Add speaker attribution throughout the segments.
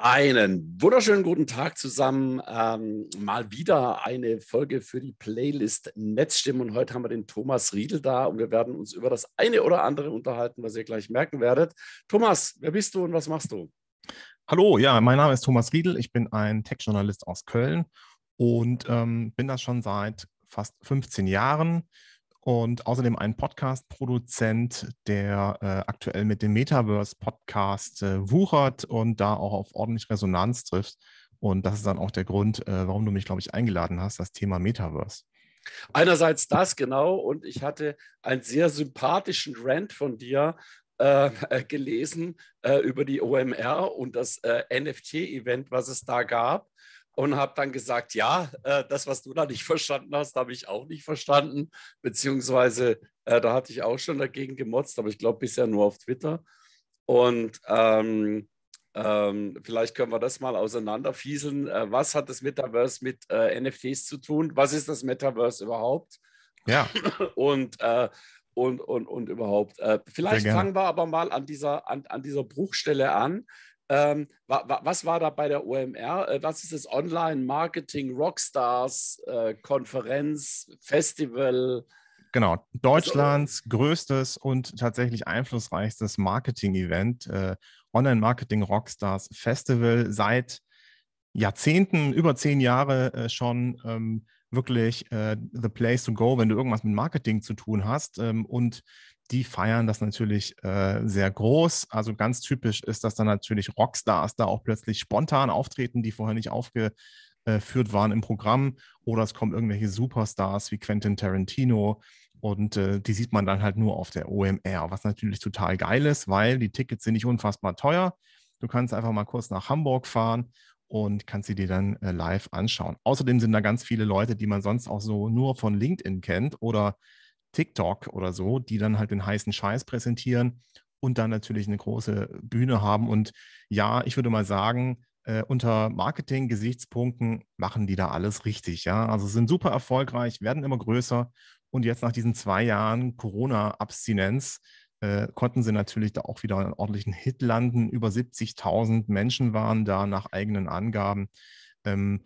Speaker 1: Einen wunderschönen guten Tag zusammen. Ähm, mal wieder eine Folge für die Playlist Netzstimmen. Und heute haben wir den Thomas Riedel da und wir werden uns über das eine oder andere unterhalten, was ihr gleich merken werdet. Thomas, wer bist du und was machst du?
Speaker 2: Hallo, ja, mein Name ist Thomas Riedel. Ich bin ein Tech-Journalist aus Köln und ähm, bin das schon seit fast 15 Jahren und außerdem ein Podcast-Produzent, der äh, aktuell mit dem Metaverse-Podcast äh, wuchert und da auch auf ordentlich Resonanz trifft. Und das ist dann auch der Grund, äh, warum du mich, glaube ich, eingeladen hast, das Thema Metaverse.
Speaker 1: Einerseits das, genau. Und ich hatte einen sehr sympathischen Rant von dir äh, äh gelesen äh, über die OMR und das äh, NFT-Event, was es da gab und habe dann gesagt, ja, äh, das, was du da nicht verstanden hast, habe ich auch nicht verstanden, beziehungsweise äh, da hatte ich auch schon dagegen gemotzt, aber ich glaube bisher nur auf Twitter. Und ähm, ähm, vielleicht können wir das mal auseinanderfieseln. Äh, was hat das Metaverse mit äh, NFTs zu tun? Was ist das Metaverse überhaupt? Ja. und äh, und, und, und überhaupt. Äh, vielleicht fangen wir aber mal an dieser, an, an dieser Bruchstelle an, ähm, wa, wa, was war da bei der OMR? Äh, was ist das Online Marketing Rockstars äh, Konferenz, Festival?
Speaker 2: Genau, also, Deutschlands also, größtes und tatsächlich einflussreichstes Marketing-Event, äh, Online Marketing Rockstars Festival, seit Jahrzehnten, über zehn Jahre äh, schon ähm, wirklich äh, the place to go, wenn du irgendwas mit Marketing zu tun hast. Ähm, und die feiern das natürlich äh, sehr groß. Also ganz typisch ist, dass dann natürlich Rockstars da auch plötzlich spontan auftreten, die vorher nicht aufgeführt waren im Programm. Oder es kommen irgendwelche Superstars wie Quentin Tarantino. Und äh, die sieht man dann halt nur auf der OMR, was natürlich total geil ist, weil die Tickets sind nicht unfassbar teuer. Du kannst einfach mal kurz nach Hamburg fahren und kannst sie dir dann äh, live anschauen. Außerdem sind da ganz viele Leute, die man sonst auch so nur von LinkedIn kennt oder TikTok oder so, die dann halt den heißen Scheiß präsentieren und dann natürlich eine große Bühne haben. Und ja, ich würde mal sagen, äh, unter Marketing-Gesichtspunkten machen die da alles richtig. Ja, also sind super erfolgreich, werden immer größer. Und jetzt nach diesen zwei Jahren Corona-Abstinenz äh, konnten sie natürlich da auch wieder einen ordentlichen Hit landen. Über 70.000 Menschen waren da nach eigenen Angaben. Ähm,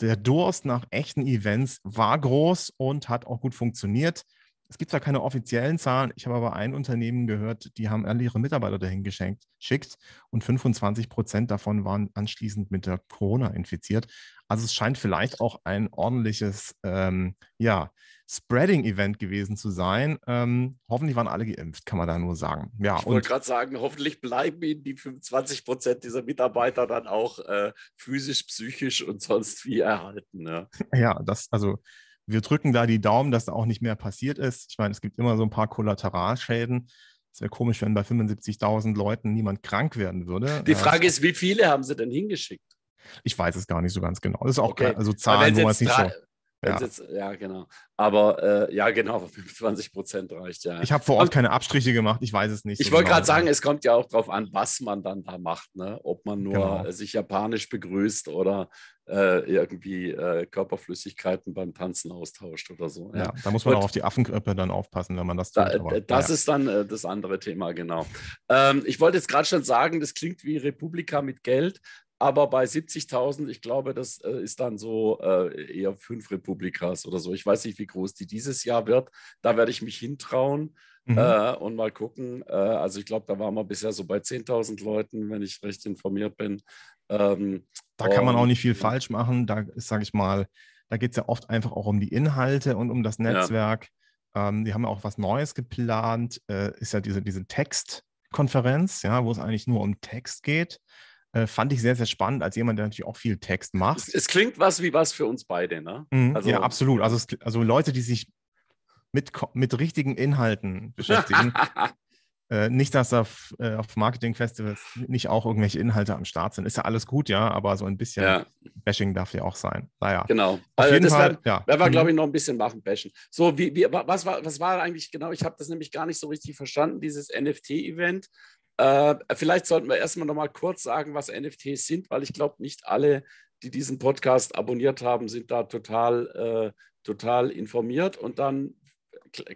Speaker 2: der Durst nach echten Events war groß und hat auch gut funktioniert. Es gibt zwar keine offiziellen Zahlen, ich habe aber ein Unternehmen gehört, die haben alle ihre Mitarbeiter dahin geschenkt, schickt und 25 Prozent davon waren anschließend mit der Corona infiziert. Also es scheint vielleicht auch ein ordentliches ähm, ja, Spreading-Event gewesen zu sein. Ähm, hoffentlich waren alle geimpft, kann man da nur sagen. Ja, ich wollte
Speaker 1: gerade sagen, hoffentlich bleiben Ihnen die 25 Prozent dieser Mitarbeiter dann auch äh, physisch, psychisch und sonst wie erhalten. Ja,
Speaker 2: ja das also wir drücken da die Daumen, dass da auch nicht mehr passiert ist. Ich meine, es gibt immer so ein paar Kollateralschäden. Es wäre komisch, wenn bei 75.000 Leuten niemand krank werden würde. Die Frage
Speaker 1: ist, wie viele haben sie denn hingeschickt?
Speaker 2: Ich weiß es gar nicht so ganz genau. Das ist auch okay. also Zahlen, wo man es nicht so.
Speaker 1: Ja. Jetzt, ja. genau. Aber äh, ja, genau, 25 Prozent reicht ja. Ich habe vor Ort Aber,
Speaker 2: keine Abstriche gemacht, ich weiß es nicht. Ich so wollte gerade genau. sagen,
Speaker 1: es kommt ja auch darauf an, was man dann da macht, ne? ob man nur genau. sich japanisch begrüßt oder äh, irgendwie äh, Körperflüssigkeiten beim Tanzen austauscht oder so. Ja, ja da muss man Gut. auch auf
Speaker 2: die Affenköpfe dann aufpassen, wenn man das tut. Da, aber, äh, das ja. ist
Speaker 1: dann äh, das andere Thema, genau. Ähm, ich wollte jetzt gerade schon sagen, das klingt wie Republika mit Geld. Aber bei 70.000, ich glaube, das äh, ist dann so äh, eher fünf Republikas oder so. Ich weiß nicht, wie groß die dieses Jahr wird. Da werde ich mich hintrauen. Mhm. Äh, und mal gucken. Äh, also ich glaube, da waren wir bisher so bei 10.000 Leuten, wenn ich recht informiert bin. Ähm, da kann man auch nicht viel falsch
Speaker 2: machen. Da ist, sage ich mal, da geht es ja oft einfach auch um die Inhalte und um das Netzwerk. Ja. Ähm, die haben ja auch was Neues geplant, äh, ist ja diese, diese Textkonferenz, ja, wo es eigentlich nur um Text geht. Äh, fand ich sehr, sehr spannend, als jemand, der natürlich auch viel Text macht. Es,
Speaker 1: es klingt was wie was für uns beide, ne? Mhm, also, ja,
Speaker 2: absolut. Also, es, also Leute, die sich mit, mit richtigen Inhalten beschäftigen, Äh, nicht, dass auf, äh, auf Marketing-Festivals nicht auch irgendwelche Inhalte am Start sind. Ist ja alles gut, ja, aber so ein bisschen ja. Bashing darf ja auch sein.
Speaker 1: Naja. Genau. Auf also jeden Fall. War, ja. Da war, mhm. glaube ich, noch ein bisschen Waffenbashing. So, wie, wie, was, war, was war eigentlich genau? Ich habe das nämlich gar nicht so richtig verstanden, dieses NFT-Event. Äh, vielleicht sollten wir erstmal nochmal kurz sagen, was NFTs sind, weil ich glaube, nicht alle, die diesen Podcast abonniert haben, sind da total, äh, total informiert. Und dann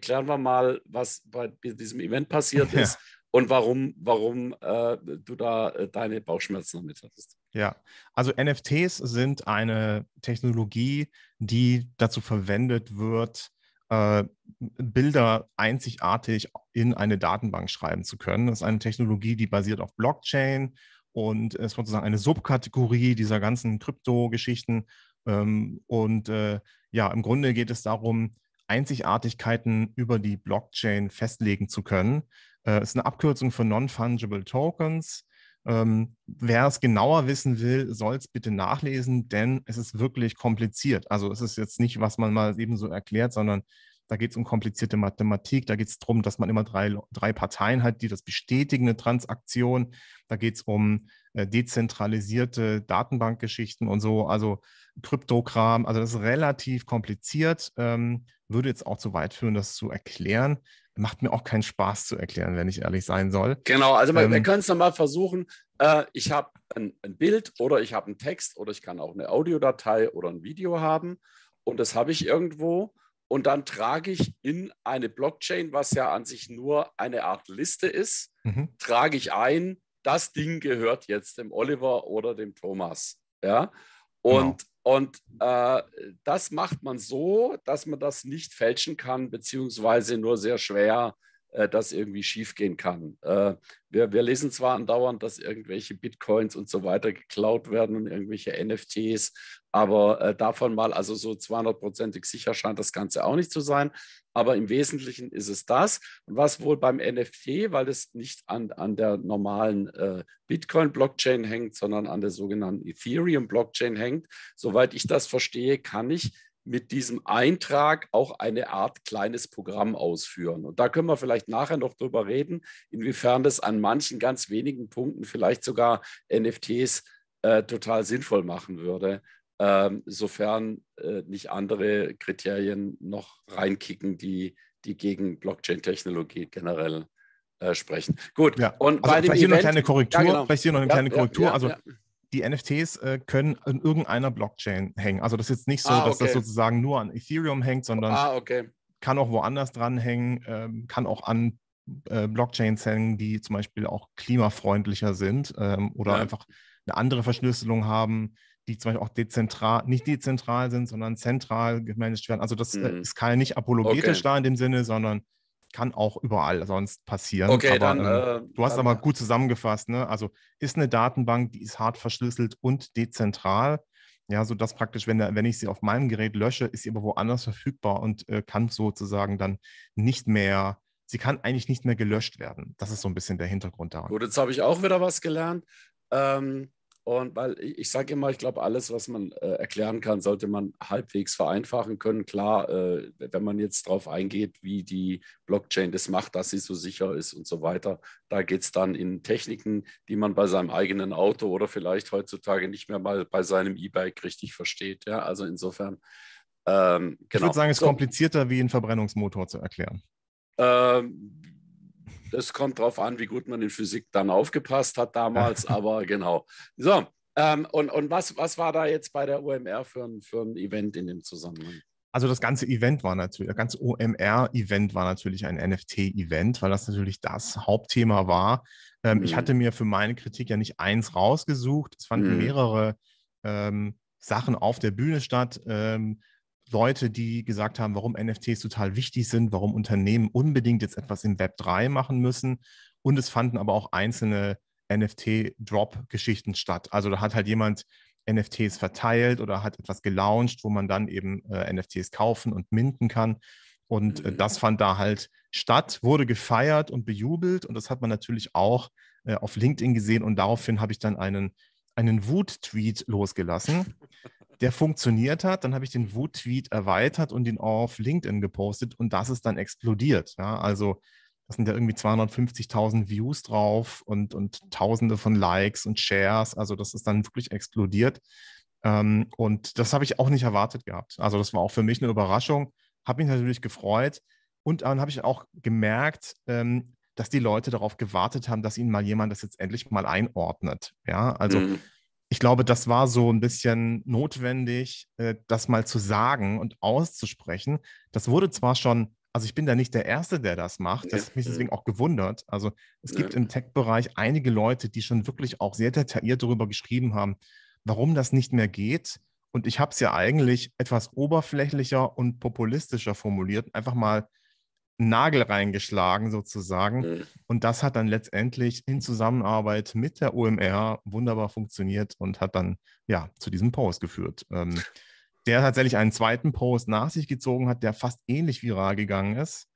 Speaker 1: klären wir mal, was bei diesem Event passiert ja. ist und warum, warum äh, du da äh, deine Bauchschmerzen damit hattest.
Speaker 2: Ja, also NFTs sind eine Technologie, die dazu verwendet wird, äh, Bilder einzigartig in eine Datenbank schreiben zu können. Das ist eine Technologie, die basiert auf Blockchain und ist sozusagen eine Subkategorie dieser ganzen Krypto-Geschichten. Ähm, und äh, ja, im Grunde geht es darum, Einzigartigkeiten über die Blockchain festlegen zu können. Äh, ist eine Abkürzung für Non-Fungible Tokens. Ähm, wer es genauer wissen will, soll es bitte nachlesen, denn es ist wirklich kompliziert. Also es ist jetzt nicht, was man mal eben so erklärt, sondern da geht es um komplizierte Mathematik, da geht es darum, dass man immer drei, drei Parteien hat, die das bestätigen, eine Transaktion. Da geht es um äh, dezentralisierte Datenbankgeschichten und so, also Kryptogramm. Also das ist relativ kompliziert. Ähm, würde jetzt auch zu weit führen, das zu erklären. Macht mir auch keinen Spaß zu erklären, wenn ich ehrlich sein soll. Genau, also man, ähm, man kann
Speaker 1: es nochmal versuchen. Äh, ich habe ein, ein, Bild oder ich habe einen Text oder ich kann auch eine Audiodatei oder ein Video haben und das habe ich irgendwo und dann trage ich in eine Blockchain, was ja an sich nur eine Art Liste ist, mhm. trage ich ein, das Ding gehört jetzt dem Oliver oder dem Thomas. Ja, Genau. Und, genau. und äh, das macht man so, dass man das nicht fälschen kann, beziehungsweise nur sehr schwer äh, das irgendwie schiefgehen kann. Äh, wir, wir lesen zwar andauernd, dass irgendwelche Bitcoins und so weiter geklaut werden und irgendwelche NFTs, aber äh, davon mal, also so 200-prozentig sicher scheint das Ganze auch nicht zu sein. Aber im Wesentlichen ist es das. Und was wohl beim NFT, weil es nicht an, an der normalen äh, Bitcoin-Blockchain hängt, sondern an der sogenannten Ethereum-Blockchain hängt, soweit ich das verstehe, kann ich mit diesem Eintrag auch eine Art kleines Programm ausführen. Und da können wir vielleicht nachher noch drüber reden, inwiefern das an manchen ganz wenigen Punkten vielleicht sogar NFTs äh, total sinnvoll machen würde, ähm, sofern äh, nicht andere Kriterien noch reinkicken, die, die gegen Blockchain-Technologie generell äh, sprechen. Gut, ja. und also bei dem vielleicht Event, hier noch eine kleine Korrektur, ja, genau. vielleicht hier noch eine ja, kleine Korrektur. also
Speaker 2: die NFTs äh, können an irgendeiner Blockchain hängen. Also das ist jetzt nicht so, ah, dass das sozusagen nur an Ethereum hängt, sondern ah, okay. kann auch woanders dranhängen, ähm, kann auch an äh, Blockchains hängen, die zum Beispiel auch klimafreundlicher sind ähm, oder ja. einfach eine andere Verschlüsselung haben, die zum Beispiel auch dezentral, nicht dezentral sind, sondern zentral gemanagt werden. Also das äh, mhm. äh, ist kein nicht apologetisch okay. da in dem Sinne, sondern kann auch überall sonst passieren. Okay, aber, dann. Ähm, äh, du hast aber gut zusammengefasst, ne? Also ist eine Datenbank, die ist hart verschlüsselt und dezentral. Ja, so dass praktisch, wenn, wenn ich sie auf meinem Gerät lösche, ist sie aber woanders verfügbar und äh, kann sozusagen dann nicht mehr, sie kann eigentlich nicht mehr gelöscht werden. Das ist so ein bisschen der Hintergrund daran.
Speaker 1: Gut, jetzt habe ich auch wieder was gelernt. Ähm, und weil ich, ich sage immer, ich glaube, alles, was man äh, erklären kann, sollte man halbwegs vereinfachen können. Klar, äh, wenn man jetzt darauf eingeht, wie die Blockchain das macht, dass sie so sicher ist und so weiter, da geht es dann in Techniken, die man bei seinem eigenen Auto oder vielleicht heutzutage nicht mehr mal bei seinem E-Bike richtig versteht. Ja, also insofern. Ähm, genau. Ich würde sagen, es ist so.
Speaker 2: komplizierter, wie einen Verbrennungsmotor zu erklären.
Speaker 1: Ähm, das kommt darauf an, wie gut man in Physik dann aufgepasst hat damals, aber genau. So, ähm, und, und was, was war da jetzt bei der OMR für ein, für ein Event in dem Zusammenhang?
Speaker 2: Also das ganze Event war natürlich, das ganze OMR-Event war natürlich ein NFT-Event, weil das natürlich das Hauptthema war. Ähm, mhm. Ich hatte mir für meine Kritik ja nicht eins rausgesucht. Es fanden mhm. mehrere ähm, Sachen auf der Bühne statt. Ähm, Leute, die gesagt haben, warum NFTs total wichtig sind, warum Unternehmen unbedingt jetzt etwas im Web 3 machen müssen. Und es fanden aber auch einzelne NFT-Drop-Geschichten statt. Also da hat halt jemand NFTs verteilt oder hat etwas gelauncht, wo man dann eben äh, NFTs kaufen und minden kann. Und äh, mhm. das fand da halt statt, wurde gefeiert und bejubelt. Und das hat man natürlich auch äh, auf LinkedIn gesehen. Und daraufhin habe ich dann einen, einen Wut-Tweet losgelassen. der funktioniert hat. Dann habe ich den Wut-Tweet erweitert und ihn auf LinkedIn gepostet und das ist dann explodiert. Ja, also das sind ja irgendwie 250.000 Views drauf und, und Tausende von Likes und Shares. Also das ist dann wirklich explodiert. Ähm, und das habe ich auch nicht erwartet gehabt. Also das war auch für mich eine Überraschung. Habe mich natürlich gefreut. Und dann habe ich auch gemerkt, ähm, dass die Leute darauf gewartet haben, dass ihnen mal jemand das jetzt endlich mal einordnet. Ja, also mhm ich glaube, das war so ein bisschen notwendig, äh, das mal zu sagen und auszusprechen. Das wurde zwar schon, also ich bin da nicht der Erste, der das macht. Das ja. hat mich mhm. deswegen auch gewundert. Also es ja. gibt im Tech-Bereich einige Leute, die schon wirklich auch sehr detailliert darüber geschrieben haben, warum das nicht mehr geht. Und ich habe es ja eigentlich etwas oberflächlicher und populistischer formuliert, einfach mal Nagel reingeschlagen sozusagen. Mhm. Und das hat dann letztendlich in Zusammenarbeit mit der OMR wunderbar funktioniert und hat dann ja zu diesem Post geführt. Ähm, der tatsächlich einen zweiten Post nach sich gezogen hat, der fast ähnlich viral gegangen ist.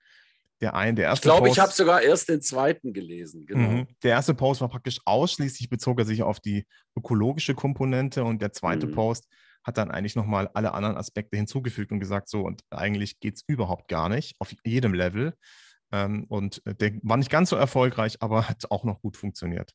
Speaker 2: Der ein, der erste ich glaube, ich habe
Speaker 1: sogar erst den zweiten gelesen. Genau. Mhm.
Speaker 2: Der erste Post war praktisch ausschließlich bezog er sich auf die ökologische Komponente und der zweite mhm. Post hat dann eigentlich nochmal alle anderen Aspekte hinzugefügt und gesagt, so, und eigentlich geht es überhaupt gar nicht, auf jedem Level. Ähm, und äh, der war nicht ganz so erfolgreich, aber hat auch noch gut funktioniert.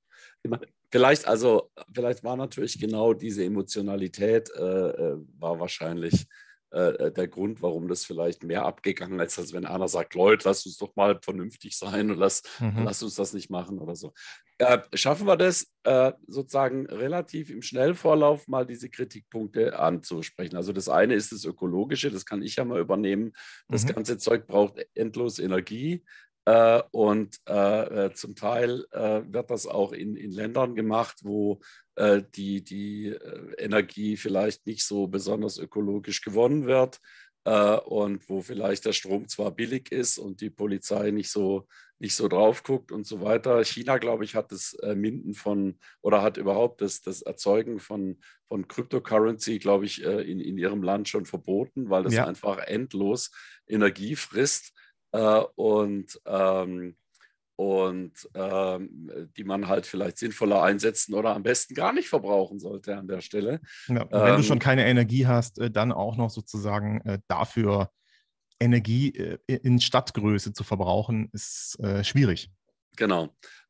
Speaker 1: Vielleicht, also, vielleicht war natürlich genau diese Emotionalität, äh, äh war wahrscheinlich äh, der Grund, warum das vielleicht mehr abgegangen ist, als wenn einer sagt, Leute, lass uns doch mal vernünftig sein und lass, mhm. lass uns das nicht machen oder so. Äh, schaffen wir das äh, sozusagen relativ im Schnellvorlauf mal diese Kritikpunkte anzusprechen? Also das eine ist das Ökologische, das kann ich ja mal übernehmen. Das mhm. ganze Zeug braucht endlos Energie. Äh, und äh, äh, zum Teil wird das auch in, in Ländern gemacht, wo die, die Energie vielleicht nicht so besonders ökologisch gewonnen wird und wo vielleicht der Strom zwar billig ist und die Polizei nicht so, nicht so drauf guckt und so weiter. China, glaube ich, hat das Minden von oder hat überhaupt das, das Erzeugen von, von Cryptocurrency, glaube ich, in, in ihrem Land schon verboten, weil das ja. einfach endlos Energie frisst. Äh, und ähm, und ähm, die man halt vielleicht sinnvoller einsetzen oder am besten gar nicht verbrauchen sollte an der Stelle.
Speaker 2: Ja, wenn ähm, du schon keine Energie hast, äh, dann auch noch sozusagen äh, dafür Energie äh, in Stadtgröße zu verbrauchen, ist äh, schwierig.
Speaker 1: Genau.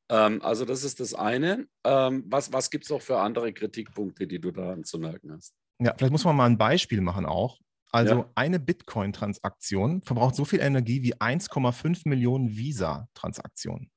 Speaker 1: Ähm, also das ist das eine. Ähm, was was gibt es noch für andere Kritikpunkte, die du daran zu merken hast?
Speaker 2: Ja, vielleicht muss man mal ein Beispiel machen auch. Also ja. eine Bitcoin-Transaktion verbraucht so viel Energie wie 1,5 Millionen Visa-Transaktionen.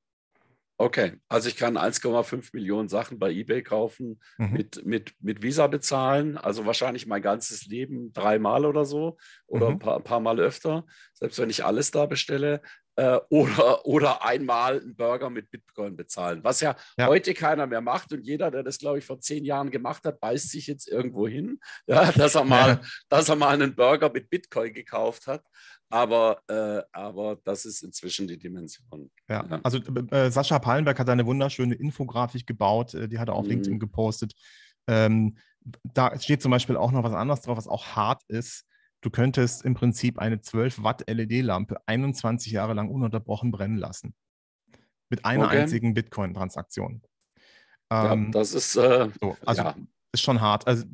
Speaker 1: Okay, also ich kann 1,5 Millionen Sachen bei eBay kaufen, mhm. mit, mit, mit Visa bezahlen, also wahrscheinlich mein ganzes Leben dreimal oder so oder mhm. ein, paar, ein, paar, Mal öfter, selbst wenn ich alles da bestelle äh, oder, oder einmal einen Burger mit Bitcoin bezahlen, was ja, ja, heute keiner mehr macht. Und jeder, der das, glaube ich, vor zehn Jahren gemacht hat, beißt sich jetzt irgendwo hin, ja, dass, er mal, ja. dass er mal einen Burger mit Bitcoin gekauft hat. Aber, äh, aber das ist inzwischen die Dimension.
Speaker 2: Ja, ja. also äh, äh Sascha Pallenberg hat eine wunderschöne Infografik gebaut, äh, die hat er auf mhm. LinkedIn gepostet. Ähm, da steht zum Beispiel auch noch was anderes drauf, was auch hart ist. Du könntest im Prinzip eine 12 Watt LED-Lampe 21 Jahre lang ununterbrochen brennen lassen. Mit einer okay. einzigen Bitcoin-Transaktion. Ähm, ja, das ist, äh, so, also ja. ist schon hart. Also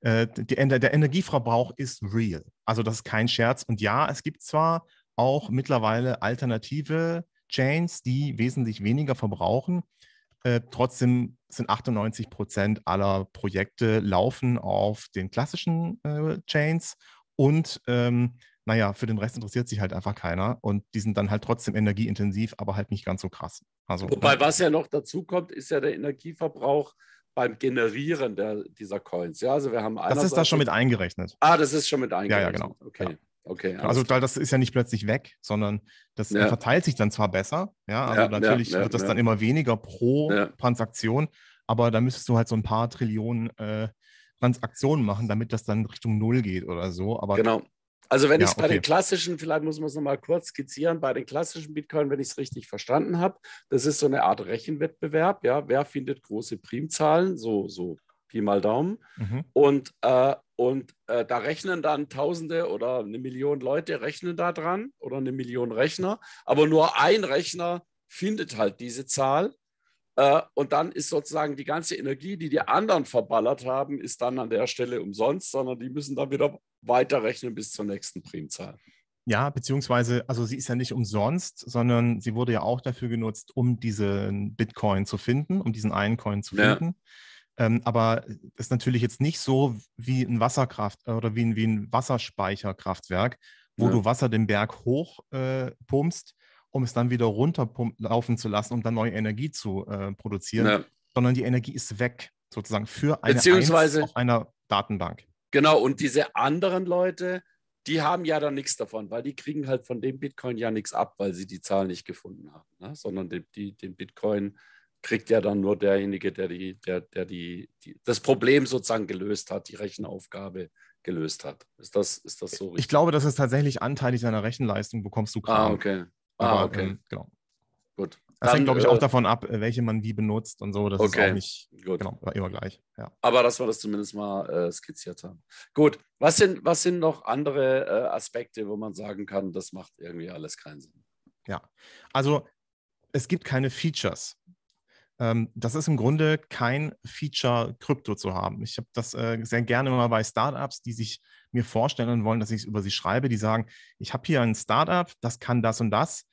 Speaker 2: äh, äh die, der Energieverbrauch ist real. Also das ist kein Scherz. Und ja, es gibt zwar auch mittlerweile alternative Chains, die wesentlich weniger verbrauchen, äh, trotzdem sind 98 Prozent aller Projekte laufen auf den klassischen äh, Chains und ähm, naja, für den Rest interessiert sich halt einfach keiner und die sind dann halt trotzdem energieintensiv, aber halt nicht ganz so krass. Also, ne? Wobei, was
Speaker 1: ja noch dazu kommt, ist ja der Energieverbrauch beim Generieren der, dieser Coins. Ja, also wir haben Das ist da schon mit
Speaker 2: eingerechnet.
Speaker 1: Ah, das ist schon mit eingerechnet. Ja, ja, genau. Okay. Ja. Okay. Also,
Speaker 2: das ist ja nicht plötzlich weg, sondern das ja. verteilt sich dann zwar besser. Ja, also ja, natürlich ja, wird das dann immer weniger pro Transaktion, aber da müsstest du halt so ein paar Trillionen äh, Transaktionen machen, damit das dann Richtung Null geht oder so. Aber genau. Also, wenn ich es bei okay. den
Speaker 1: klassischen, vielleicht muss man es nochmal kurz skizzieren, bei den klassischen Bitcoin, wenn ich es richtig verstanden habe, das ist so eine Art Rechenwettbewerb. Ja, wer findet große Primzahlen, so, so Pi mal Daumen. Mhm. Und, äh, und äh, da rechnen dann Tausende oder eine Million Leute rechnen da dran oder eine Million Rechner. Aber nur ein Rechner findet halt diese Zahl. Äh, und dann ist sozusagen die ganze Energie, die die anderen verballert haben, ist dann an der Stelle umsonst, sondern die müssen dann wieder weiterrechnen bis zur nächsten Primzahl.
Speaker 2: Ja, beziehungsweise, also sie ist ja nicht umsonst, sondern sie wurde ja auch dafür genutzt, um diesen Bitcoin zu finden, um diesen einen Coin zu finden. Ja. Ähm, aber ist natürlich jetzt nicht so wie ein Wasserkraft äh, oder wie ein, wie ein Wasserspeicherkraftwerk, wo ja. du Wasser den Berg hoch äh, pumpst, um es dann wieder runterlaufen zu lassen, um dann neue Energie zu äh, produzieren, ja. sondern die Energie ist weg, sozusagen für eine Beziehungsweise, Eins auf einer Datenbank.
Speaker 1: Genau, und diese anderen Leute, die haben ja dann nichts davon, weil die kriegen halt von dem Bitcoin ja nichts ab, weil sie die Zahl nicht gefunden haben, ne? sondern die, die, den Bitcoin kriegt ja dann nur derjenige, der, die, der, der die, die, das Problem sozusagen gelöst hat, die Rechenaufgabe gelöst hat. Ist das, ist das so richtig? Ich
Speaker 2: glaube, das ist tatsächlich anteilig seiner Rechenleistung, bekommst du Kram. Ah, okay. Ah, Aber, okay. Ähm, genau. Gut. Das dann, hängt, glaube ich, auch äh, davon ab, welche man wie benutzt und so. Das okay. ist auch nicht Gut. Genau, immer gleich. Ja.
Speaker 1: Aber dass wir das zumindest mal äh, skizziert haben. Gut, was sind, was sind noch andere äh, Aspekte, wo man sagen kann, das macht irgendwie alles keinen Sinn?
Speaker 2: Ja, also es gibt keine Features. Ähm, das ist im Grunde kein Feature, Krypto zu haben. Ich habe das äh, sehr gerne immer bei Startups, die sich mir vorstellen wollen, dass ich es über sie schreibe, die sagen, ich habe hier ein Startup, das kann das und das,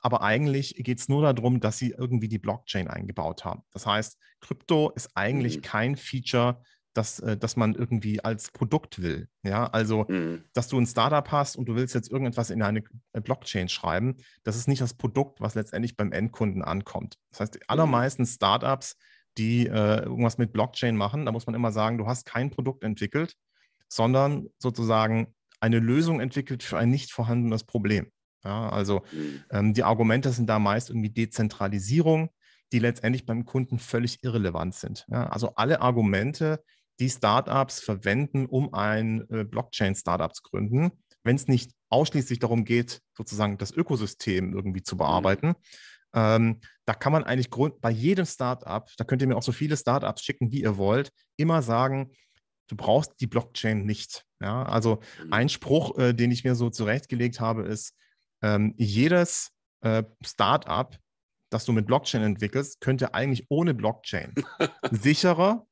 Speaker 2: aber eigentlich geht es nur darum, dass sie irgendwie die Blockchain eingebaut haben. Das heißt, Krypto ist eigentlich mhm. kein Feature, dass, äh, dass man irgendwie als Produkt will. Ja, also, mhm. dass du ein Startup hast und du willst jetzt irgendetwas in eine äh, Blockchain schreiben, das ist nicht das Produkt, was letztendlich beim Endkunden ankommt. Das heißt, die mhm. allermeisten Startups, die äh, irgendwas mit Blockchain machen, da muss man immer sagen, du hast kein Produkt entwickelt, sondern sozusagen eine Lösung entwickelt für ein nicht vorhandenes Problem. Ja, also mhm. ähm, die Argumente sind da meist irgendwie Dezentralisierung, die letztendlich beim Kunden völlig irrelevant sind. Ja, also alle Argumente, die Startups verwenden, um ein äh, Blockchain-Startup zu gründen, wenn es nicht ausschließlich darum geht, sozusagen das Ökosystem irgendwie zu mhm. bearbeiten. Mhm. Ähm, da kann man eigentlich bei jedem Startup, da könnt ihr mir auch so viele Startups schicken, wie ihr wollt, immer sagen, du brauchst die Blockchain nicht. Ja, also mhm. ein Spruch, äh, den ich mir so zurechtgelegt habe, ist, ähm, jedes äh, Startup, das du mit Blockchain entwickelst, könnte eigentlich ohne Blockchain sicherer,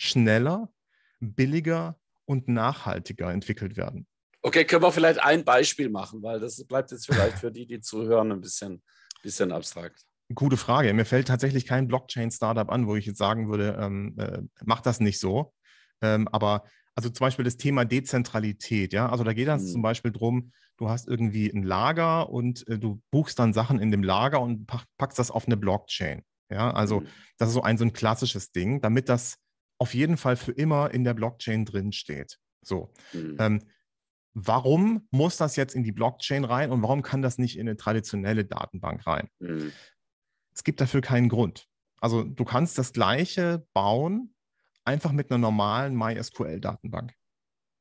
Speaker 2: schneller, billiger und nachhaltiger entwickelt werden.
Speaker 1: Okay, können wir vielleicht ein Beispiel machen, weil das bleibt jetzt vielleicht für die, die zuhören, ein bisschen, bisschen abstrakt.
Speaker 2: Gute Frage. Mir fällt tatsächlich kein Blockchain-Startup an, wo ich jetzt sagen würde, ähm, äh, mach das nicht so. Ähm, aber also zum Beispiel das Thema Dezentralität, ja. Also da geht es mhm. zum Beispiel darum, du hast irgendwie ein Lager und äh, du buchst dann Sachen in dem Lager und packst das auf eine Blockchain. Ja, also mhm. das ist so ein, so ein klassisches Ding, damit das auf jeden Fall für immer in der Blockchain drin steht. So. Mhm. Ähm, warum muss das jetzt in die Blockchain rein und warum kann das nicht in eine traditionelle Datenbank rein? Mhm. Es gibt dafür keinen Grund. Also du kannst das gleiche bauen, einfach mit einer normalen MySQL-Datenbank.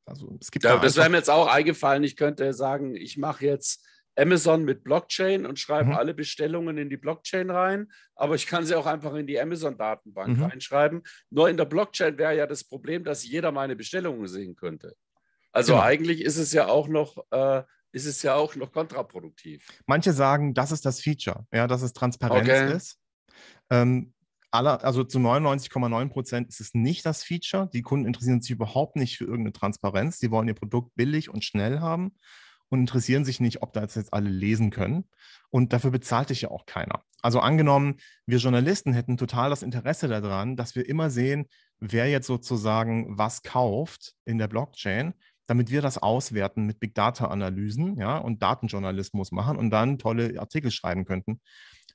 Speaker 2: Also
Speaker 1: es gibt Ja, da das wäre mir jetzt auch eingefallen, ich könnte sagen, ich mache jetzt Amazon mit Blockchain und schreibe mhm. alle Bestellungen in die Blockchain rein, aber ich kann sie auch einfach in die Amazon-Datenbank mhm. reinschreiben. Nur in der Blockchain wäre ja das Problem, dass jeder meine Bestellungen sehen könnte. Also genau. eigentlich ist es ja auch noch äh, ist es ja auch noch kontraproduktiv.
Speaker 2: Manche sagen, das ist das Feature, ja, dass es Transparenz okay. ist. Ähm, alle, also zu 99,9 Prozent ist es nicht das Feature. Die Kunden interessieren sich überhaupt nicht für irgendeine Transparenz. Sie wollen ihr Produkt billig und schnell haben und interessieren sich nicht, ob das jetzt alle lesen können. Und dafür bezahlt dich ja auch keiner. Also angenommen, wir Journalisten hätten total das Interesse daran, dass wir immer sehen, wer jetzt sozusagen was kauft in der Blockchain, damit wir das auswerten mit Big Data Analysen ja, und Datenjournalismus machen und dann tolle Artikel schreiben könnten.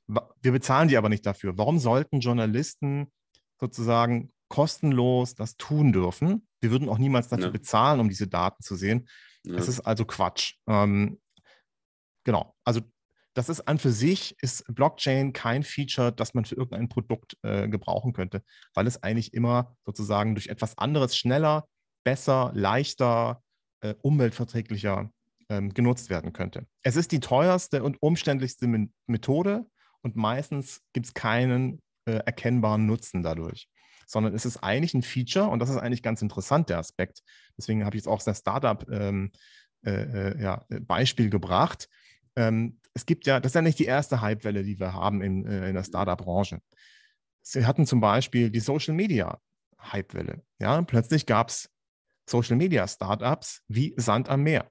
Speaker 2: Wir bezahlen die aber nicht dafür. Warum sollten Journalisten sozusagen kostenlos das tun dürfen? Wir würden auch niemals dafür ja. bezahlen, um diese Daten zu sehen. Ja. Es ist also Quatsch. Ähm, genau. Also das ist an für sich, ist Blockchain kein Feature, das man für irgendein Produkt äh, gebrauchen könnte, weil es eigentlich immer sozusagen durch etwas anderes schneller, besser, leichter, äh, umweltverträglicher ähm, genutzt werden könnte. Es ist die teuerste und umständlichste Methode und meistens gibt es keinen äh, erkennbaren Nutzen dadurch sondern es ist eigentlich ein Feature und das ist eigentlich ganz interessant, der Aspekt. Deswegen habe ich jetzt auch das Startup ähm, äh, äh ja, äh, Beispiel gebracht. Ähm, es gibt ja, das ist ja nicht die erste Hypewelle, die wir haben in, äh, in der mhm. Startup-Branche. Sie hatten zum Beispiel die Social Media Hypewelle. Ja, plötzlich gab es Social Media Startups wie Sand am Meer.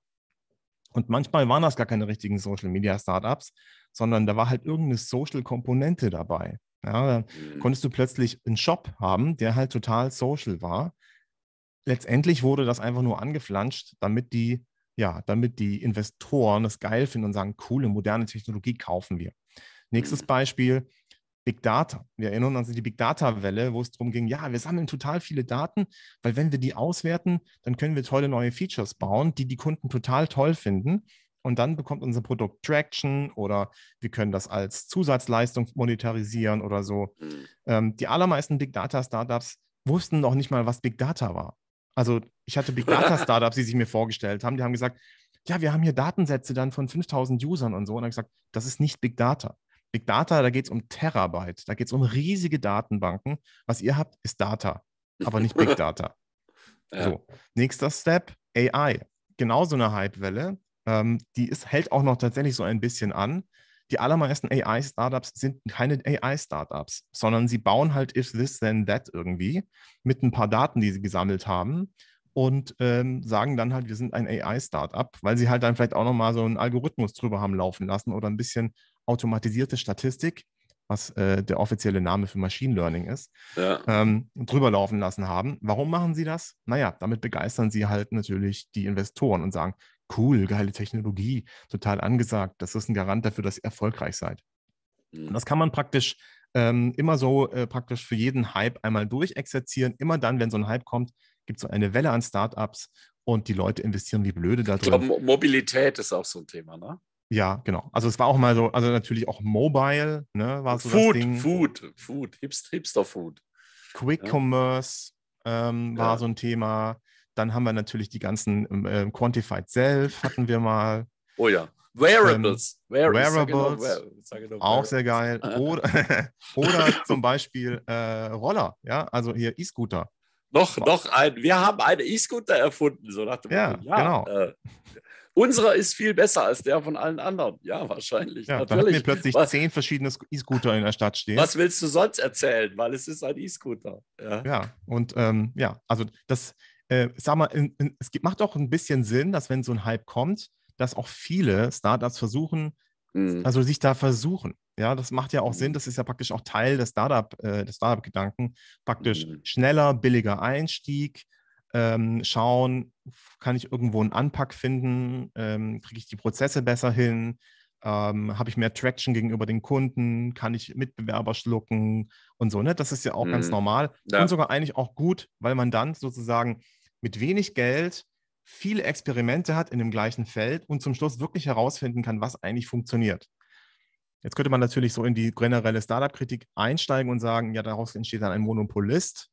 Speaker 2: Und manchmal waren das gar keine richtigen Social Media Startups, sondern da war halt irgendeine Social Komponente dabei. Ja, dann mhm. konntest du plötzlich einen Shop haben, der halt total social war. Letztendlich wurde das einfach nur angeflanscht, damit die, ja, damit die Investoren das geil finden und sagen, coole, moderne Technologie kaufen wir. Nächstes mhm. Beispiel, Big Data. Wir erinnern uns an die Big Data-Welle, wo es darum ging, ja, wir sammeln total viele Daten, weil wenn wir die auswerten, dann können wir tolle neue Features bauen, die die Kunden total toll finden. Und dann bekommt unser Produkt Traction oder wir können das als Zusatzleistung monetarisieren oder so. Mhm. Ähm, die allermeisten Big Data Startups wussten noch nicht mal, was Big Data war. Also ich hatte Big Data Startups, die sich mir vorgestellt haben, die haben gesagt, ja, wir haben hier Datensätze dann von 5000 Usern und so. Und dann gesagt, das ist nicht Big Data. Big Data, da geht es um Terabyte, da geht es um riesige Datenbanken. Was ihr habt, ist Data, aber nicht Big Data. ja. So, nächster Step, AI. Genauso eine Hypewelle. Ähm, die ist, hält auch noch tatsächlich so ein bisschen an. Die allermeisten AI-Startups sind keine AI-Startups, sondern sie bauen halt if this then that irgendwie mit ein paar Daten, die sie gesammelt haben und ähm, sagen dann halt, wir sind ein AI-Startup, weil sie halt dann vielleicht auch nochmal so einen Algorithmus drüber haben laufen lassen oder ein bisschen automatisierte Statistik, was äh, der offizielle Name für Machine Learning ist, ja. ähm, drüber laufen lassen haben. Warum machen sie das? Naja, damit begeistern sie halt natürlich die Investoren und sagen, cool, geile Technologie, total angesagt. Das ist ein Garant dafür, dass ihr erfolgreich seid. Und mhm. das kann man praktisch ähm, immer so äh, praktisch für jeden Hype einmal durchexerzieren. Immer dann, wenn so ein Hype kommt, gibt es so eine Welle an Startups und die Leute investieren wie blöde da drin. Ich glaube,
Speaker 1: Mobilität ist auch so ein Thema, ne?
Speaker 2: Ja, genau. Also es war auch mal so, also natürlich auch Mobile, ne, war so Food, das Ding. Food,
Speaker 1: Food, Hipster, Hipster Food.
Speaker 2: Quick ja. Commerce ähm, ja. war so ein Thema. Dann haben wir natürlich die ganzen äh, Quantified Self hatten wir mal.
Speaker 1: Oh ja. Wearables. Ähm, Wearables. Wearables auch sehr geil.
Speaker 2: Oder, oder zum Beispiel äh, Roller, ja, also hier E-Scooter.
Speaker 1: Noch, wow. noch ein, wir haben einen E-Scooter erfunden, so nach dem ja, Moment, ja genau. Äh, unserer ist viel besser als der von allen anderen. Ja, wahrscheinlich. Ja, natürlich. Da wir plötzlich was, zehn
Speaker 2: verschiedene E-Scooter in der Stadt stehen. Was
Speaker 1: willst du sonst erzählen? Weil es ist ein E-Scooter. Ja. ja,
Speaker 2: und ähm, ja, also das, äh, sag mal, in, in, es gibt, macht doch ein bisschen Sinn, dass wenn so ein Hype kommt, dass auch viele Startups versuchen, mhm. also sich da versuchen. Ja, das macht ja auch Sinn. Mhm. Das ist ja praktisch auch Teil des Startup, äh, des Startup-Gedanken. Praktisch mhm. schneller, billiger Einstieg, ähm, schauen, kann ich irgendwo einen Anpack finden, ähm, kriege ich die Prozesse besser hin, ähm, habe ich mehr Traction gegenüber den Kunden, kann ich Mitbewerber schlucken und so. Ne? Das ist ja auch mhm. ganz normal ja. und sogar eigentlich auch gut, weil man dann sozusagen mit wenig Geld viele Experimente hat in dem gleichen Feld und zum Schluss wirklich herausfinden kann, was eigentlich funktioniert. Jetzt könnte man natürlich so in die generelle Startup-Kritik einsteigen und sagen, ja, daraus entsteht dann ein Monopolist.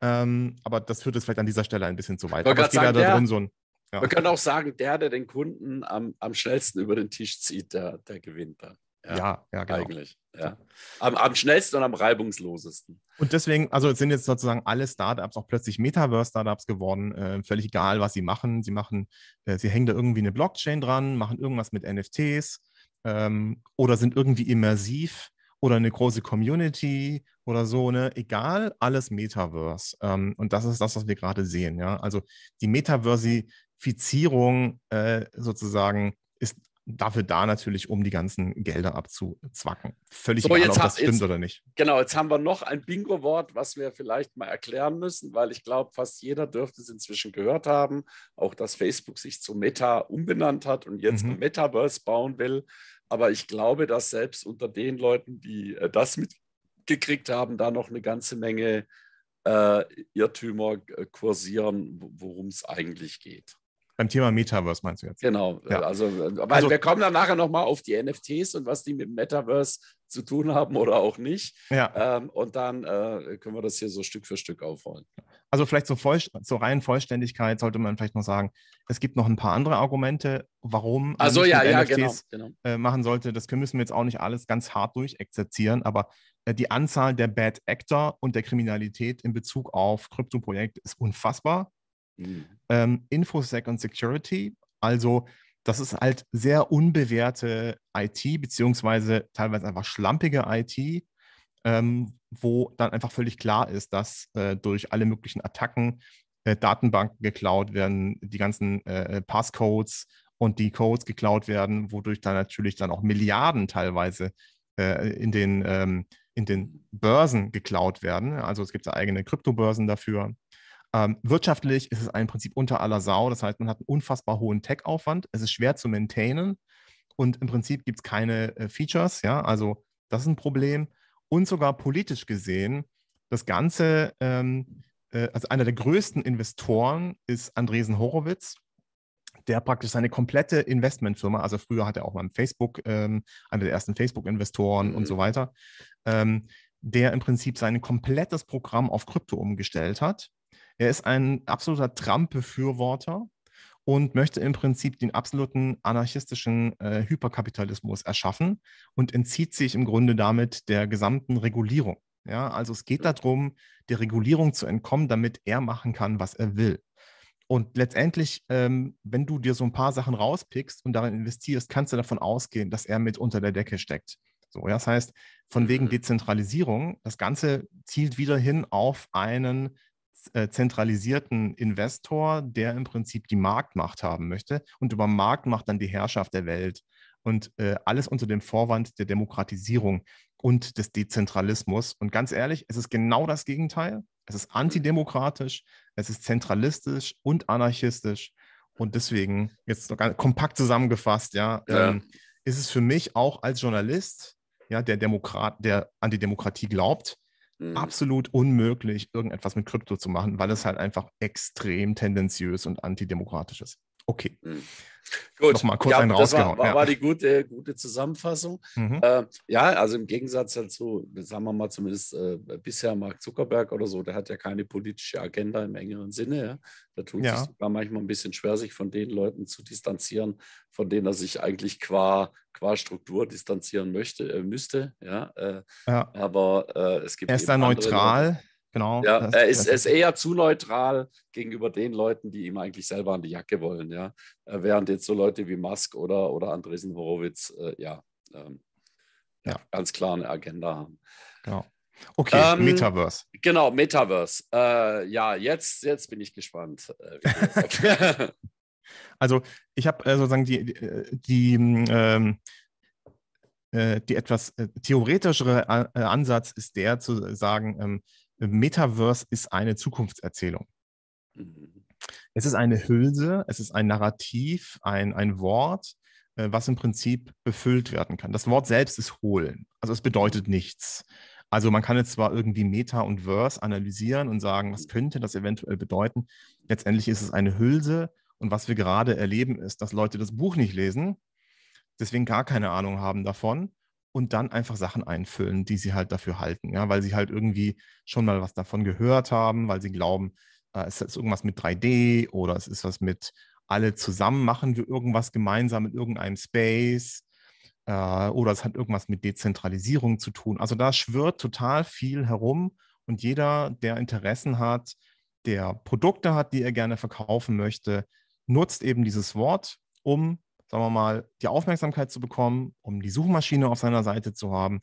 Speaker 2: Ähm, aber das führt es vielleicht an dieser Stelle ein bisschen zu weit. Aber es geht sagen, ja darum, so ein, ja. Man kann
Speaker 1: auch sagen, der, der den Kunden am, am schnellsten über den Tisch zieht, der, der gewinnt dann.
Speaker 2: Ja, ja, genau.
Speaker 1: Eigentlich, ja. Am, am, schnellsten und am reibungslosesten.
Speaker 2: Und deswegen, also sind jetzt sozusagen alle Startups auch plötzlich Metaverse-Startups geworden, äh, völlig egal, was sie machen. Sie machen, äh, sie hängen da irgendwie eine Blockchain dran, machen irgendwas mit NFTs ähm, oder sind irgendwie immersiv oder eine große Community oder so, ne? Egal, alles Metaverse. Ähm, und das ist das, was wir gerade sehen, ja. Also die Metaversifizierung äh, sozusagen ist dafür da natürlich, um die ganzen Gelder abzuzwacken. Völlig so, egal, ob das stimmt jetzt, oder nicht.
Speaker 1: Genau, jetzt haben wir noch ein Bingo-Wort, was wir vielleicht mal erklären müssen, weil ich glaube, fast jeder dürfte es inzwischen gehört haben, auch dass Facebook sich zu Meta umbenannt hat und jetzt mhm. ein Metaverse bauen will. Aber ich glaube, dass selbst unter den Leuten, die äh, das mitgekriegt haben, da noch eine ganze Menge äh, Irrtümer äh, kursieren, worum es eigentlich geht.
Speaker 2: Beim Thema Metaverse meinst du jetzt?
Speaker 1: Genau. Ja. Also, äh, also, wir kommen dann nachher nochmal auf die NFTs und was die mit Metaverse zu tun haben oder auch nicht. Ja. Ähm, und dann äh, können wir das hier so Stück für Stück aufrollen.
Speaker 2: Also vielleicht zur, Voll zur reinen Vollständigkeit sollte man vielleicht noch sagen, es gibt noch ein paar andere Argumente, warum also, man ja, ja, NFTs genau, genau. Äh, machen sollte. Das müssen wir jetzt auch nicht alles ganz hart durchexerzieren, aber äh, die Anzahl der Bad Actor und der Kriminalität in Bezug auf Kryptoprojekte ist unfassbar. Mhm. Ähm, InfoSec und Security, also das ist halt sehr unbewährte IT, beziehungsweise teilweise einfach schlampige IT, ähm, wo dann einfach völlig klar ist, dass äh, durch alle möglichen Attacken äh, Datenbanken geklaut werden, die ganzen äh, äh Passcodes und die Codes geklaut werden, wodurch dann natürlich dann auch Milliarden teilweise äh, in, den, ähm, in den Börsen geklaut werden. Also es gibt eigene Kryptobörsen dafür. Ähm, wirtschaftlich ist es ein Prinzip unter aller Sau. Das heißt, man hat einen unfassbar hohen Tech-Aufwand. Es ist schwer zu maintainen. Und im Prinzip gibt es keine äh, Features. Ja, also das ist ein Problem. Und sogar politisch gesehen, das Ganze, ähm, äh, also einer der größten Investoren ist Andresen Horowitz, der praktisch seine komplette Investmentfirma, also früher hat er auch mal Facebook, ähm, einer der ersten Facebook-Investoren mhm. und so mhm. weiter, ähm, der im Prinzip sein komplettes Programm auf Krypto umgestellt hat er ist ein absoluter Trump-Befürworter und möchte im Prinzip den absoluten anarchistischen äh, Hyperkapitalismus erschaffen und entzieht sich im Grunde damit der gesamten Regulierung. Ja, also es geht darum, der Regulierung zu entkommen, damit er machen kann, was er will. Und letztendlich, ähm, wenn du dir so ein paar Sachen rauspickst und darin investierst, kannst du davon ausgehen, dass er mit unter der Decke steckt. So, das heißt, von wegen mhm. Dezentralisierung, das Ganze zielt wieder hin auf einen äh, zentralisierten Investor, der im Prinzip die Marktmacht haben möchte und über Marktmacht dann die Herrschaft der Welt und äh, alles unter dem Vorwand der Demokratisierung und des Dezentralismus. Und ganz ehrlich, es ist genau das Gegenteil. Es ist mhm. antidemokratisch, es ist zentralistisch und anarchistisch. Und deswegen, jetzt noch ganz kompakt zusammengefasst, ja, ja. Ähm, ist es für mich auch als Journalist, ja, der Demokrat, der an die Demokratie glaubt, mhm. absolut unmöglich, irgendetwas mit Krypto zu machen, weil es halt einfach extrem tendenziös und antidemokratisch ist.
Speaker 1: Okay. Mhm. Gut. Nochmal kurz ja, einen rausgehauen. War, war, war, die gute, äh, gute Zusammenfassung. Mhm. Äh, ja, also im Gegensatz dazu, halt sagen wir mal zumindest äh, bisher Mark Zuckerberg oder so, der hat ja keine politische Agenda im engeren Sinne. Ja? Da tut ja. sich sogar manchmal ein bisschen schwer, sich von den Leuten zu distanzieren, von denen er sich eigentlich qua, qua Struktur distanzieren möchte, äh, müsste. Ja? Äh. ja. Aber äh, es gibt. Er ist da neutral. Leute,
Speaker 2: Genau. Ja, er ist, ist,
Speaker 1: eher zu neutral gegenüber den Leuten, die ihm eigentlich selber an die Jacke wollen, ja. Äh, während jetzt so Leute wie Musk oder, oder Andresen Horowitz, äh, ja, ähm, ja, ganz klar eine Agenda haben. Genau. Okay, ähm, Metaverse. Genau, Metaverse. Äh, ja, jetzt, jetzt bin ich gespannt. Äh,
Speaker 2: also ich habe äh, sozusagen die, die, äh, die ähm, äh, die etwas theoretischere Ansatz ist der zu sagen, ähm, Metaverse ist eine Zukunftserzählung. Mhm. Es ist eine Hülse, es ist ein Narrativ, ein, ein Wort, äh, was im Prinzip befüllt werden kann. Das Wort selbst ist hohlen, also es bedeutet nichts. Also man kann jetzt zwar irgendwie Meta und Verse analysieren und sagen, was könnte das eventuell bedeuten. Letztendlich ist es eine Hülse und was wir gerade erleben ist, dass Leute das Buch nicht lesen, deswegen gar keine Ahnung haben davon und dann einfach Sachen einfüllen, die sie halt dafür halten, ja, weil sie halt irgendwie schon mal was davon gehört haben, weil sie glauben, äh, es ist irgendwas mit 3D oder es ist was mit alle zusammen machen wir irgendwas gemeinsam in irgendeinem Space äh, oder es hat irgendwas mit Dezentralisierung zu tun. Also da schwirrt total viel herum und jeder, der Interessen hat, der Produkte hat, die er gerne verkaufen möchte, nutzt eben dieses Wort, um sagen wir mal, die Aufmerksamkeit zu bekommen, um die Suchmaschine auf seiner Seite zu haben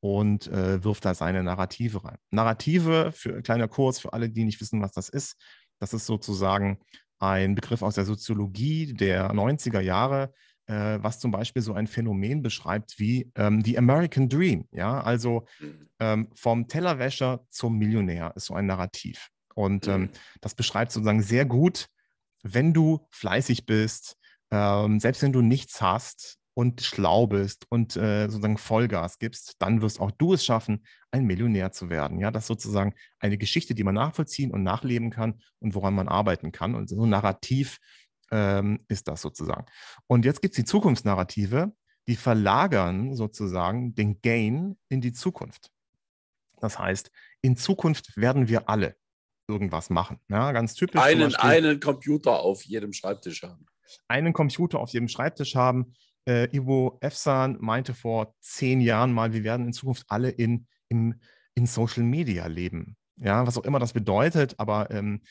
Speaker 2: und äh, wirft da seine Narrative rein. Narrative, für kleiner Kurs, für alle, die nicht wissen, was das ist, das ist sozusagen ein Begriff aus der Soziologie der 90er Jahre, äh, was zum Beispiel so ein Phänomen beschreibt wie ähm, die American Dream. Ja, also mhm. ähm, vom Tellerwäscher zum Millionär ist so ein Narrativ. Und ähm, mhm. das beschreibt sozusagen sehr gut, wenn du fleißig bist, ähm, selbst wenn du nichts hast und schlau bist und äh, sozusagen Vollgas gibst, dann wirst auch du es schaffen, ein Millionär zu werden. Ja, das ist sozusagen eine Geschichte, die man nachvollziehen und nachleben kann und woran man arbeiten kann. Und so narrativ ähm, ist das sozusagen. Und jetzt gibt es die Zukunftsnarrative, die verlagern sozusagen den Gain in die Zukunft. Das heißt, in Zukunft werden wir alle irgendwas machen. Ja, ganz typisch. Einen, Beispiel, einen
Speaker 1: Computer auf jedem Schreibtisch haben
Speaker 2: einen Computer auf jedem Schreibtisch haben. Äh, Ivo Efsan meinte vor zehn Jahren mal, wir werden in Zukunft alle in, im, in Social Media leben. Ja, was auch immer das bedeutet, aber ähm,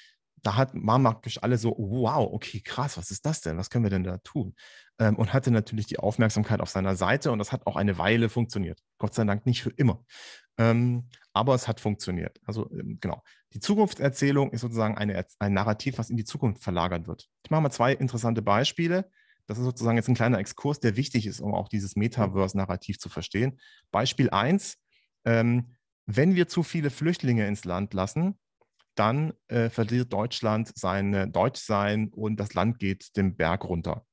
Speaker 2: da hat man praktisch alle so, oh, wow, okay, krass, was ist das denn? Was können wir denn da tun? Ähm, und hatte natürlich die Aufmerksamkeit auf seiner Seite und das hat auch eine Weile funktioniert. Gott sei Dank nicht für immer. Ähm, aber es hat funktioniert. Also ähm, genau, die Zukunftserzählung ist sozusagen eine, ein Narrativ, was in die Zukunft verlagert wird. Ich mache mal zwei interessante Beispiele. Das ist sozusagen jetzt ein kleiner Exkurs, der wichtig ist, um auch dieses Metaverse-Narrativ zu verstehen. Beispiel 1, ähm, wenn wir zu viele Flüchtlinge ins Land lassen, dann äh, verliert Deutschland sein äh, Deutschsein und das Land geht den Berg runter.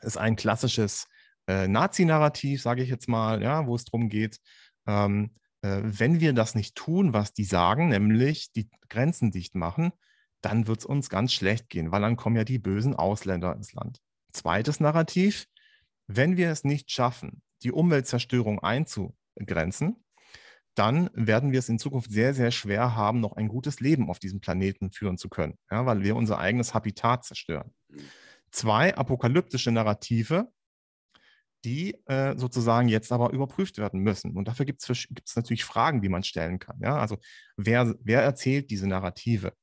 Speaker 2: Das ist ein klassisches äh, Nazi-Narrativ, sage ich jetzt mal, ja, wo es darum geht, ähm, äh, wenn wir das nicht tun, was die sagen, nämlich die Grenzen dicht machen, dann wird es uns ganz schlecht gehen, weil dann kommen ja die bösen Ausländer ins Land. Zweites Narrativ, wenn wir es nicht schaffen, die Umweltzerstörung einzugrenzen, dann werden wir es in Zukunft sehr, sehr schwer haben, noch ein gutes Leben auf diesem Planeten führen zu können, ja, weil wir unser eigenes Habitat zerstören. Mhm. Zwei apokalyptische Narrative, die äh, sozusagen jetzt aber überprüft werden müssen. Und dafür gibt es natürlich Fragen, die man stellen kann. Ja? Also wer, wer erzählt diese Narrative?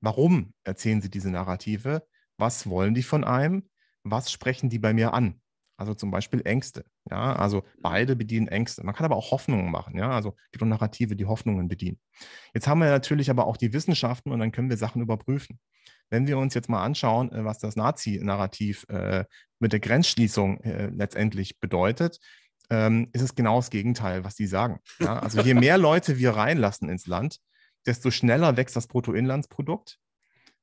Speaker 2: Warum erzählen sie diese Narrative? Was wollen die von einem? Was sprechen die bei mir an? Also zum Beispiel Ängste. Ja, also mhm. beide bedienen Ängste. Man kann aber auch Hoffnungen machen. Ja, also gibt auch Narrative, die Hoffnungen bedienen. Jetzt haben wir natürlich aber auch die Wissenschaften und dann können wir Sachen überprüfen. Wenn wir uns jetzt mal anschauen, äh, was das Nazi-Narrativ äh, mit der Grenzschließung äh, letztendlich bedeutet, ähm, ist es genau das Gegenteil, was die sagen. Ja? Also je mehr Leute wir reinlassen ins Land, desto schneller wächst das Bruttoinlandsprodukt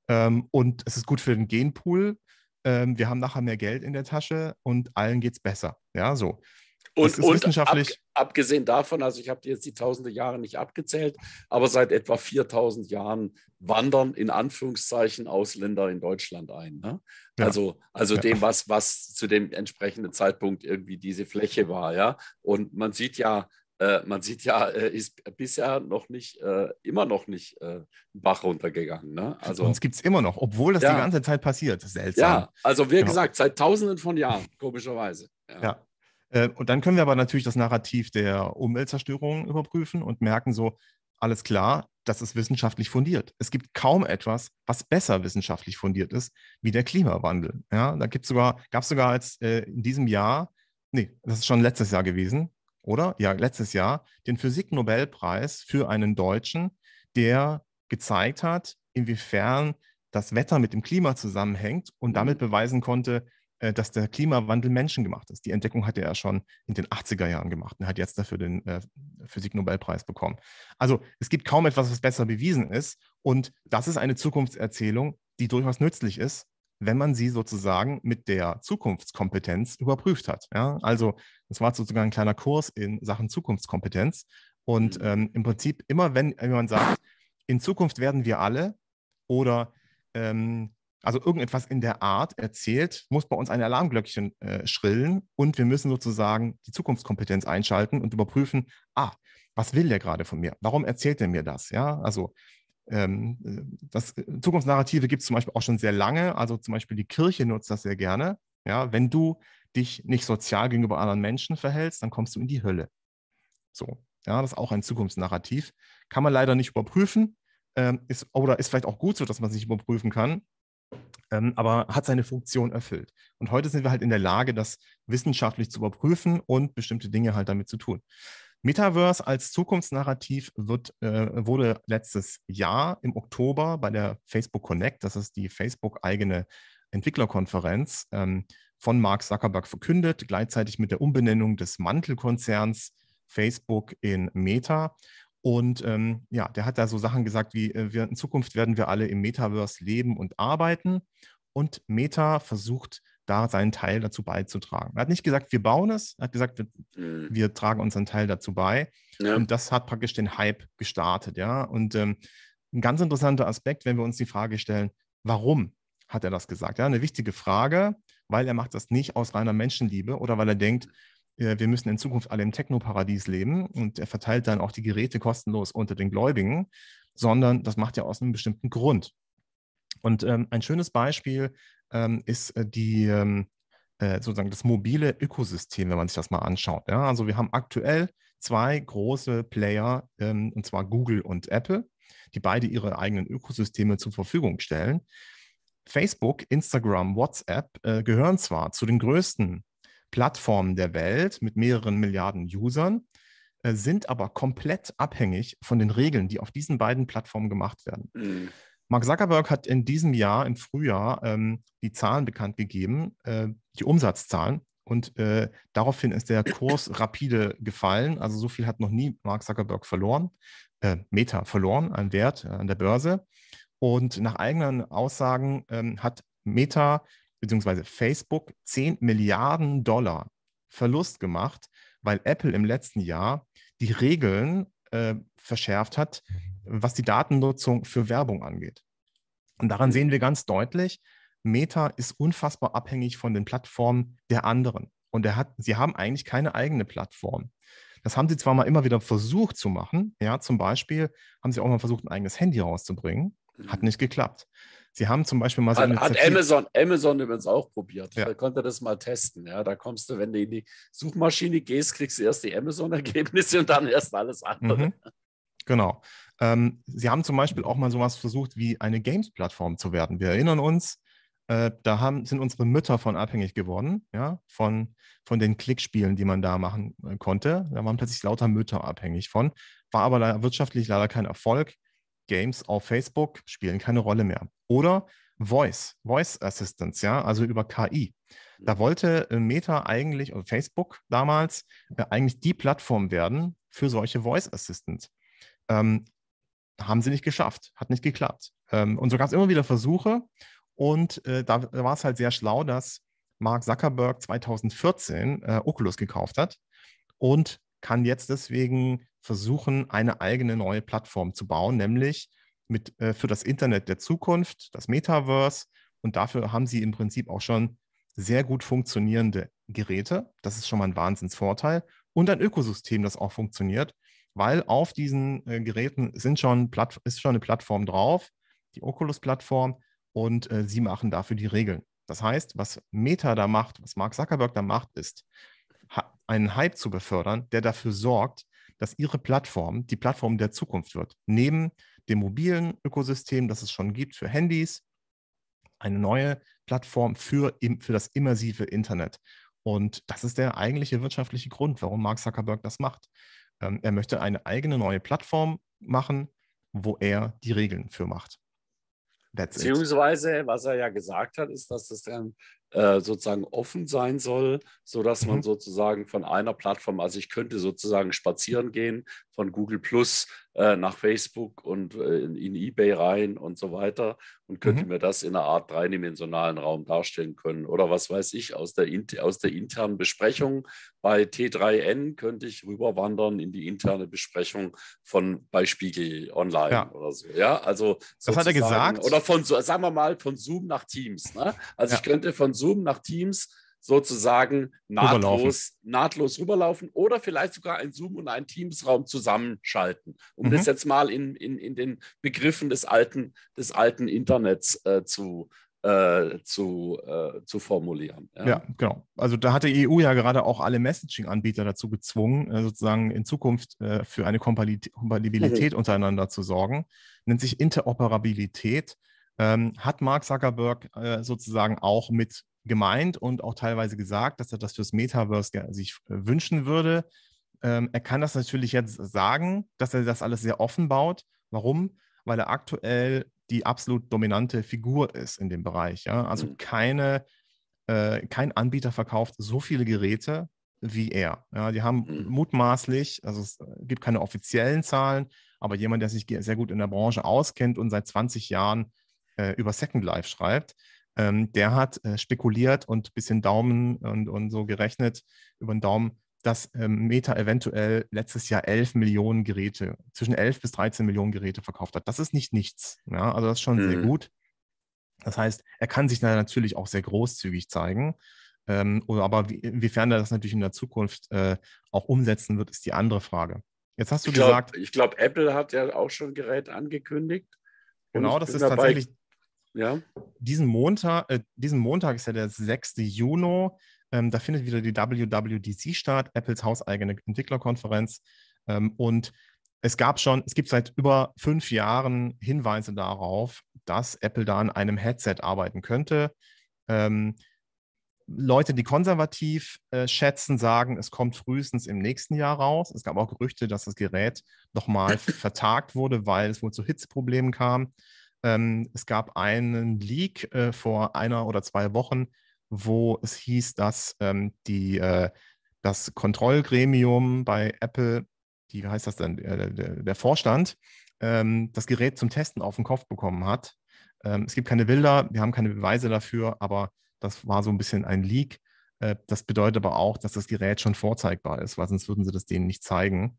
Speaker 2: ähm, und es ist gut für den Genpool. Ähm, wir haben nachher mehr Geld in der Tasche und allen geht es besser. Ja, so. Und, und wissenschaftlich
Speaker 1: ab, abgesehen davon, also ich habe jetzt die tausende Jahre nicht abgezählt, aber seit etwa 4000 Jahren wandern in Anführungszeichen Ausländer in Deutschland ein. Ne? Ja. Also, also ja. dem, was, was zu dem entsprechenden Zeitpunkt irgendwie diese Fläche war. Ja? Und man sieht ja, äh, man sieht ja, äh, ist bisher noch nicht, äh, immer noch nicht äh, Bach runtergegangen. Ne? Also, Uns
Speaker 2: gibt es immer noch, obwohl das ja. die ganze Zeit passiert. Seltsam. Ja, also wie genau. gesagt,
Speaker 1: seit tausenden von Jahren, komischerweise. ja.
Speaker 2: Äh, und dann können wir aber natürlich das Narrativ der Umweltzerstörung überprüfen und merken so, alles klar, das ist wissenschaftlich fundiert. Es gibt kaum etwas, was besser wissenschaftlich fundiert ist, wie der Klimawandel. Ja, da gibt's sogar, gab es sogar als äh, in diesem Jahr, nee, das ist schon letztes Jahr gewesen, oder? Ja, letztes Jahr, den Physiknobelpreis für einen Deutschen, der gezeigt hat, inwiefern das Wetter mit dem Klima zusammenhängt und damit mhm. beweisen konnte, äh, dass der Klimawandel menschengemacht ist. Die Entdeckung hatte er schon in den 80er Jahren gemacht und hat jetzt dafür den äh, Physiknobelpreis bekommen. Also es gibt kaum etwas, was besser bewiesen ist. Und das ist eine Zukunftserzählung, die durchaus nützlich ist, wenn man sie sozusagen mit der Zukunftskompetenz überprüft hat. Ja? Also es war sozusagen ein kleiner Kurs in Sachen Zukunftskompetenz. Und mhm. ähm, im Prinzip immer, wenn jemand sagt, in Zukunft werden wir alle oder ähm, also irgendetwas in der Art erzählt, muss bei uns ein Alarmglöckchen äh, schrillen und wir müssen sozusagen die Zukunftskompetenz einschalten und überprüfen, ah, was will der gerade von mir? Warum erzählt er mir das? Ja, also ähm, äh, das äh, Zukunftsnarrative gibt es zum Beispiel auch schon sehr lange. Also zum Beispiel die Kirche nutzt das sehr gerne. Ja, wenn du dich nicht sozial gegenüber anderen Menschen verhältst, dann kommst du in die Hölle. So, ja, das ist auch ein Zukunftsnarrativ. Kann man leider nicht überprüfen. Ähm, ist, oder ist vielleicht auch gut so, dass man es nicht überprüfen kann ähm, aber hat seine Funktion erfüllt. Und heute sind wir halt in der Lage, das wissenschaftlich zu überprüfen und bestimmte Dinge halt damit zu tun. Metaverse als Zukunftsnarrativ wird, äh, wurde letztes Jahr im Oktober bei der Facebook Connect, das ist die Facebook-eigene Entwicklerkonferenz, ähm, von Mark Zuckerberg verkündet, gleichzeitig mit der Umbenennung des Mantelkonzerns Facebook in Meta. Und ähm, ja, der hat da so Sachen gesagt wie, äh, wir, in Zukunft werden wir alle im Metaverse leben und arbeiten. Und Meta versucht da seinen Teil dazu beizutragen. Er hat nicht gesagt, wir bauen es, er hat gesagt, wir, mhm. wir tragen unseren Teil dazu bei. Ja. Und das hat praktisch den Hype gestartet, ja. Und ähm, ein ganz interessanter Aspekt, wenn wir uns die Frage stellen, warum hat er das gesagt? Ja, eine wichtige Frage, weil er macht das nicht aus reiner Menschenliebe oder weil er denkt, äh, wir müssen in Zukunft alle im Technoparadies leben und er verteilt dann auch die Geräte kostenlos unter den Gläubigen, sondern das macht er aus einem bestimmten Grund. Und ähm, ein schönes Beispiel ähm, ist äh, die, ähm, äh, sozusagen das mobile Ökosystem, wenn man sich das mal anschaut. Ja? Also wir haben aktuell zwei große Player, ähm, und zwar Google und Apple, die beide ihre eigenen Ökosysteme zur Verfügung stellen. Facebook, Instagram, WhatsApp äh, gehören zwar zu den größten Plattformen der Welt mit mehreren Milliarden Usern, äh, sind aber komplett abhängig von den Regeln, die auf diesen beiden Plattformen gemacht werden. Mhm. Mark Zuckerberg hat in diesem Jahr, im Frühjahr, ähm, die Zahlen bekannt gegeben, äh, die Umsatzzahlen. Und äh, daraufhin ist der Kurs rapide gefallen. Also so viel hat noch nie Mark Zuckerberg verloren, äh, Meta verloren an Wert äh, an der Börse. Und nach eigenen Aussagen ähm, hat Meta beziehungsweise Facebook 10 Milliarden Dollar Verlust gemacht, weil Apple im letzten Jahr die Regeln äh, verschärft hat, was die Datennutzung für Werbung angeht. Und daran sehen wir ganz deutlich, Meta ist unfassbar abhängig von den Plattformen der anderen. Und er hat, sie haben eigentlich keine eigene Plattform. Das haben sie zwar mal immer wieder versucht zu machen. Ja, zum Beispiel haben sie auch mal versucht, ein eigenes Handy rauszubringen. Hat mhm. nicht geklappt. Sie haben zum Beispiel mal so eine hat, Amazon,
Speaker 1: Amazon übrigens auch probiert. Ja. Da konnte das mal testen. Ja, da kommst du, wenn du in die Suchmaschine gehst, kriegst du erst die Amazon-Ergebnisse und dann erst alles
Speaker 2: andere. Mhm. Genau. Ähm, Sie haben zum Beispiel auch mal sowas versucht, wie eine Games-Plattform zu werden. Wir erinnern uns, äh, da haben, sind unsere Mütter von abhängig geworden, ja, von, von den Klickspielen, die man da machen äh, konnte. Da waren plötzlich lauter Mütter abhängig von, war aber wirtschaftlich leider kein Erfolg. Games auf Facebook spielen keine Rolle mehr. Oder Voice, Voice Assistance, ja, also über KI. Da mhm. wollte äh, Meta eigentlich, oder Facebook damals, äh, eigentlich die Plattform werden für solche Voice Assistants. Ähm, haben sie nicht geschafft, hat nicht geklappt. Ähm, und so gab es immer wieder Versuche. Und äh, da, war es halt sehr schlau, dass Mark Zuckerberg 2014 äh, Oculus gekauft hat und kann jetzt deswegen versuchen, eine eigene neue Plattform zu bauen, nämlich mit, äh, für das Internet der Zukunft, das Metaverse. Und dafür haben sie im Prinzip auch schon sehr gut funktionierende Geräte. Das ist schon mal ein Wahnsinnsvorteil. Und ein Ökosystem, das auch funktioniert, weil auf diesen äh, Geräten sind schon ist schon eine Plattform drauf, die Oculus-Plattform, und äh, sie machen dafür die Regeln. Das heißt, was Meta da macht, was Mark Zuckerberg da macht, ist, einen Hype zu befördern, der dafür sorgt, dass ihre Plattform die Plattform der Zukunft wird. Neben dem mobilen Ökosystem, das es schon gibt für Handys, eine neue Plattform für, für das immersive Internet. Und das ist der eigentliche wirtschaftliche Grund, warum Mark Zuckerberg das macht. Ähm, er möchte eine eigene neue Plattform machen, wo er die Regeln für macht. That's
Speaker 1: Beziehungsweise, it. was er ja gesagt hat, ist, dass das ein äh, sozusagen offen sein soll, sodass man mhm. sozusagen von einer Plattform, also ich könnte sozusagen spazieren gehen von Google Plus äh, nach Facebook und äh, in, in, eBay rein und so weiter und könnte mhm. mir das in einer Art dreidimensionalen Raum darstellen können. Oder was weiß ich, aus der, aus der internen Besprechung bei T3N könnte ich rüberwandern in die interne Besprechung von bei Spiegel Online ja. oder so. Ja, also. Das hat er gesagt. Oder von, sagen wir mal, von Zoom nach Teams. Ne? Also ja. ich könnte von Zoom nach Teams sozusagen nahtlos, nahtlos rüberlaufen oder vielleicht sogar ein Zoom- und ein Teams-Raum zusammenschalten, um mhm. das jetzt mal in, in, in den Begriffen des alten, des alten Internets äh, zu, äh, zu, äh, zu formulieren. Ja. ja.
Speaker 2: genau. Also da hat die EU ja gerade auch alle Messaging-Anbieter dazu gezwungen, äh, sozusagen in Zukunft äh, für eine Kompatibilität mhm. untereinander zu sorgen. Nennt sich Interoperabilität ähm, hat Mark Zuckerberg äh, sozusagen auch mit gemeint und auch teilweise gesagt, dass er das fürs Metaverse sich äh, wünschen würde. Ähm, er kann das natürlich jetzt sagen, dass er das alles sehr offen baut. Warum? Weil er aktuell die absolut dominante Figur ist in dem Bereich. Ja? Also mhm. keine, äh, kein Anbieter verkauft so viele Geräte wie er. Ja? Die haben mhm. mutmaßlich, also es äh, gibt keine offiziellen Zahlen, aber jemand, der sich sehr gut in der Branche auskennt und seit 20 Jahren äh, über Second Life schreibt, ähm, der hat äh, spekuliert und ein bisschen Daumen und, und so gerechnet über den Daumen, dass ähm, Meta eventuell letztes Jahr 11 Millionen Geräte, zwischen 11 bis 13 Millionen Geräte verkauft hat. Das ist nicht nichts. Ja? Also das ist schon mhm. sehr gut. Das heißt, er kann sich da natürlich auch sehr großzügig zeigen. Ähm, oder aber wie, inwiefern er das natürlich in der Zukunft äh, auch umsetzen wird, ist die andere Frage. Jetzt hast du ich glaub, gesagt.
Speaker 1: Ich glaube, Apple hat ja auch schon ein Gerät angekündigt. Genau, das ist dabei, tatsächlich ja.
Speaker 2: Diesen Montag, äh, diesen Montag ist ja der 6. Juni. Ähm, da findet wieder die WWDC statt, Apples hauseigene Entwicklerkonferenz. Ähm, und es gab schon, es gibt seit über fünf Jahren Hinweise darauf, dass Apple da an einem Headset arbeiten könnte. Ähm, Leute, die konservativ äh, schätzen, sagen, es kommt frühestens im nächsten Jahr raus. Es gab auch Gerüchte, dass das Gerät nochmal vertagt wurde, weil es wohl zu Hitzeproblemen kam. Ähm, es gab einen Leak äh, vor einer oder zwei Wochen, wo es hieß, dass ähm, die, äh, das Kontrollgremium bei Apple, die, wie heißt das denn, äh, der, der, Vorstand, ähm, das Gerät zum Testen auf den Kopf bekommen hat. Ähm, es gibt keine Bilder, wir haben keine Beweise dafür, aber das war so ein bisschen ein Leak. Äh, das bedeutet aber auch, dass das Gerät schon vorzeigbar ist, weil sonst würden sie das denen nicht zeigen.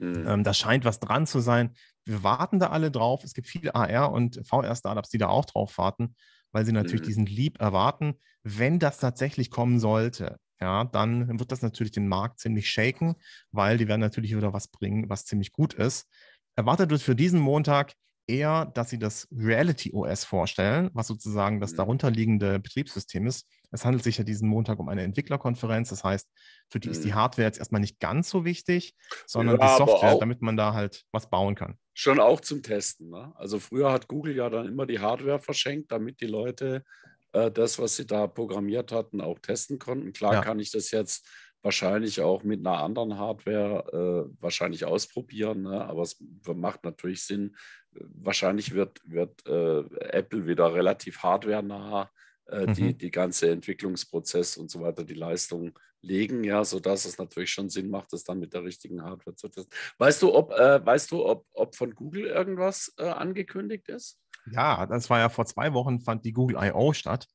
Speaker 2: Mhm. Ähm, da scheint was dran zu sein. Wir warten da alle drauf. Es gibt viele AR- und VR-Startups, die da auch drauf warten, weil sie natürlich mhm. diesen Leap erwarten. Wenn das tatsächlich kommen sollte, ja, dann wird das natürlich den Markt ziemlich shaken, weil die werden natürlich wieder was bringen, was ziemlich gut ist. Erwartet wird für diesen Montag eher, dass sie das Reality OS vorstellen, was sozusagen das mhm. darunterliegende Betriebssystem ist. Es handelt sich ja diesen Montag um eine Entwicklerkonferenz. Das heißt, für die ist die mhm. Hardware jetzt erstmal nicht ganz so wichtig, sondern ja, die Software, damit man da halt was bauen kann.
Speaker 1: Schon auch zum Testen. Ne? Also früher hat Google ja dann immer die Hardware verschenkt, damit die Leute äh, das, was sie da programmiert hatten, auch testen konnten. Klar ja. kann ich das jetzt wahrscheinlich auch mit einer anderen Hardware äh, wahrscheinlich ausprobieren, ne? aber es macht natürlich Sinn. Wahrscheinlich wird, wird äh, Apple wieder relativ hardwarenah äh, die, mhm. die ganze Entwicklungsprozess und so weiter, die Leistung legen, ja, sodass es natürlich schon Sinn macht, das dann mit der richtigen Hardware zu testen. Weißt du, ob, äh, weißt du, ob, ob von Google irgendwas äh, angekündigt ist?
Speaker 2: Ja, das war ja vor zwei Wochen, fand die Google I.O. statt,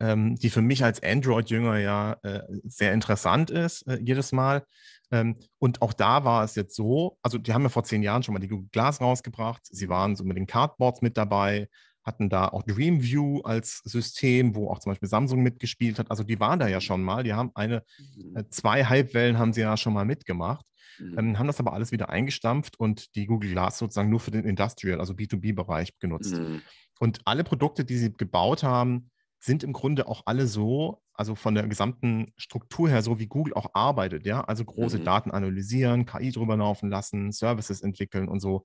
Speaker 2: ähm, die für mich als Android-Jünger ja äh, sehr interessant ist, äh, jedes Mal. Ähm, und auch da war es jetzt so, also die haben ja vor zehn Jahren schon mal die Google Glass rausgebracht, sie waren so mit den Cardboards mit dabei, hatten da auch DreamView als System, wo auch zum Beispiel Samsung mitgespielt hat. Also die waren da ja mhm. schon mal. Die haben eine, mhm. äh, zwei Halbwellen haben sie ja schon mal mitgemacht. Mhm. haben das aber alles wieder eingestampft und die Google Glass sozusagen nur für den Industrial, also B2B-Bereich genutzt. Mhm. Und alle Produkte, die sie gebaut haben, sind im Grunde auch alle so, also von der gesamten Struktur her, so wie Google auch arbeitet, ja, also große mhm. Daten analysieren, KI drüber laufen lassen, Services entwickeln und so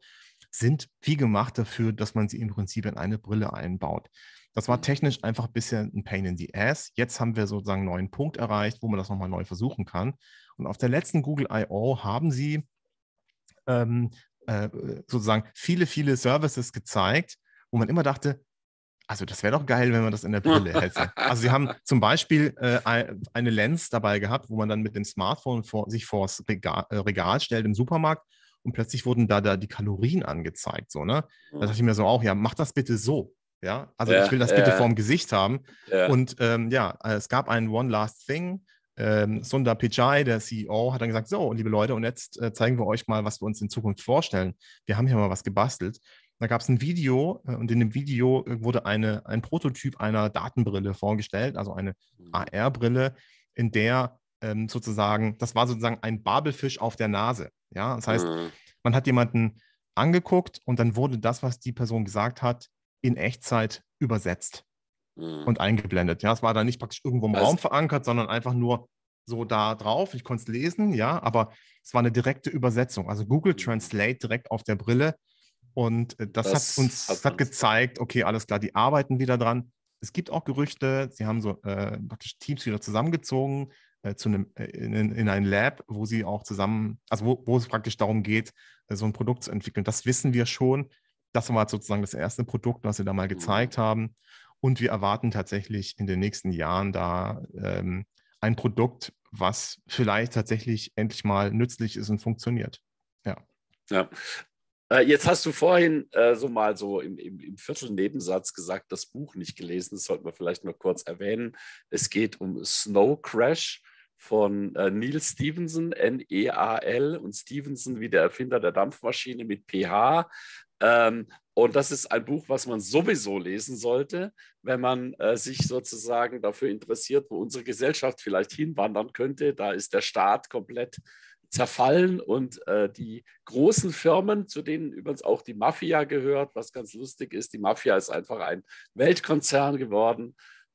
Speaker 2: sind wie gemacht dafür, dass man sie im Prinzip in eine Brille einbaut. Das war mhm. technisch einfach ein bisschen ein Pain in the Ass. Jetzt haben wir sozusagen einen neuen Punkt erreicht, wo man das nochmal neu versuchen kann. Und auf der letzten Google I.O. haben sie ähm, äh, sozusagen viele, viele Services gezeigt, wo man immer dachte, also das wäre doch geil, wenn man das in der Brille hätte. Also sie haben zum Beispiel äh, eine Lens dabei gehabt, wo man dann mit dem Smartphone vor, sich vors Regal, äh, Regal stellt im Supermarkt und plötzlich wurden da, da die Kalorien angezeigt. So, ne? Da dachte mhm. ich mir so auch, ja, mach das bitte so. Ja, also ja, ich will das ja, bitte vorm Gesicht haben. Ja. Und ähm, ja, äh, es gab ein One Last Thing. Ähm, Sundar Pichai, der CEO, hat dann gesagt: So, liebe Leute, und jetzt äh, zeigen wir euch mal, was wir uns in Zukunft vorstellen. Wir haben hier mal was gebastelt. Da gab es ein Video äh, und in dem Video äh, wurde eine, ein Prototyp einer Datenbrille vorgestellt, also eine mhm. AR-Brille, in der ähm, sozusagen, das war sozusagen ein Babelfisch auf der Nase. Ja, das heißt, mhm. man hat jemanden angeguckt und dann wurde das, was die Person gesagt hat, in Echtzeit übersetzt mhm. und eingeblendet. Ja, es war dann nicht praktisch irgendwo im das also Raum verankert, sondern einfach nur so da drauf. Ich konnte es lesen, ja, aber es war eine direkte Übersetzung. Also Google mhm. Translate direkt auf der Brille. Und das, äh, das hat uns hat, hat gezeigt, okay, alles klar, die arbeiten wieder dran. Es gibt auch Gerüchte, sie haben so äh, praktisch Teams wieder zusammengezogen, äh, zu einem, äh, in, in, ein Lab, wo sie auch zusammen, also wo, wo es praktisch darum geht, äh, so ein Produkt zu entwickeln. Das wissen wir schon. Das war sozusagen das erste Produkt, was wir da mal mhm. gezeigt mhm. haben. Und wir erwarten tatsächlich in den nächsten Jahren da ähm, ein Produkt, was vielleicht tatsächlich endlich mal nützlich ist und funktioniert. Ja.
Speaker 1: ja. Äh, jetzt hast du vorhin äh, so mal so im, im, im Viertelnebensatz gesagt, das Buch nicht gelesen, das sollten wir vielleicht noch kurz erwähnen. Es geht um Snow Crash von äh, Neil Stevenson, N-E-A-L, und Stevenson wie der Erfinder der Dampfmaschine mit PH. Ähm, und das ist ein Buch, was man sowieso lesen sollte, wenn man äh, sich sozusagen dafür interessiert, wo unsere Gesellschaft vielleicht hinwandern könnte. Da ist der Staat komplett zerfallen und äh, die großen Firmen, zu denen übrigens auch die Mafia gehört, was ganz lustig ist, die Mafia ist einfach ein Weltkonzern geworden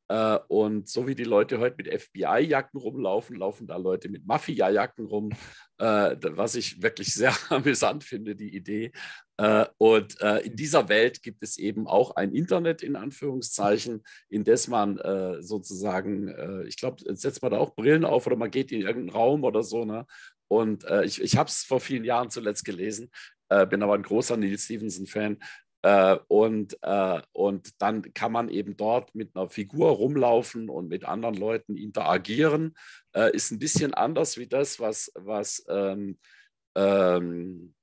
Speaker 1: äh, und so wie die Leute heute mit FBI-Jacken rumlaufen, laufen da Leute mit Mafia-Jacken rum, äh, was ich wirklich sehr amüsant finde, die Idee. Äh, und äh, in dieser Welt gibt es eben auch ein Internet in Anführungszeichen, in das man äh, sozusagen, äh, ich glaube, setzt man da auch Brillen auf oder man geht in irgendeinen Raum oder so. Ne? Und ich, ich habe es vor vielen Jahren zuletzt gelesen, bin aber ein großer Neil Stevenson-Fan. Äh, und, äh, und dann kann man eben dort mit einer Figur rumlaufen und mit anderen Leuten interagieren. Äh, ist ein bisschen anders wie das, was, was ähm, ähm,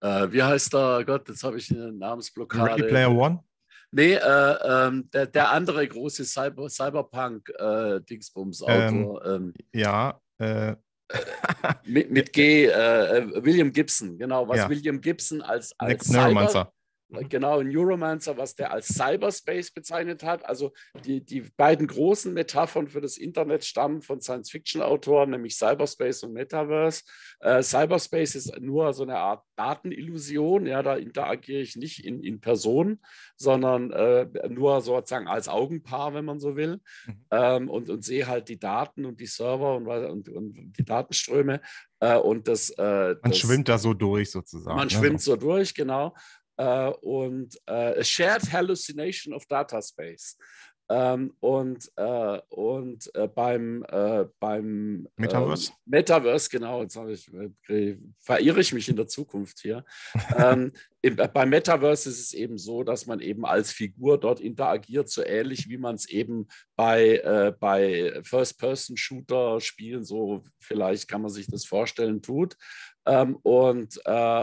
Speaker 1: äh, wie heißt der, Gott, jetzt habe ich eine Namensblockade. Ready Player One? Nee, äh, ähm, der, der, andere große Cyber, Cyberpunk-Dingsbums-Autor. Äh, ähm,
Speaker 2: ähm, ja, äh,
Speaker 1: mit, mit, G, äh, William Gibson, genau, was ja. William Gibson als, als Neuromancer. Mhm. genau, Neuromancer, was der als Cyberspace bezeichnet hat. Also die, die beiden großen Metaphern für das Internet stammen von Science-Fiction-Autoren, nämlich Cyberspace und Metaverse. Äh, Cyberspace ist nur so eine Art Datenillusion, ja, da interagiere ich nicht in, in Person, sondern äh, nur sozusagen als Augenpaar, wenn man so will, mhm. ähm, und, und sehe halt die Daten und die Server und, und, und die Datenströme. Äh, und das, äh, man das, schwimmt da so
Speaker 2: durch sozusagen. Man ne? schwimmt
Speaker 1: so durch, genau. Äh, und A äh, Shared Hallucination of Data Space. Ähm, und äh, und äh, beim, äh, beim äh, Metaverse. Metaverse, genau, jetzt ich, äh, verirre ich mich in der Zukunft hier. ähm, im, beim Metaverse ist es eben so, dass man eben als Figur dort interagiert, so ähnlich wie man es eben bei, äh, bei First-Person-Shooter-Spielen, so vielleicht kann man sich das vorstellen, tut. Ähm, und,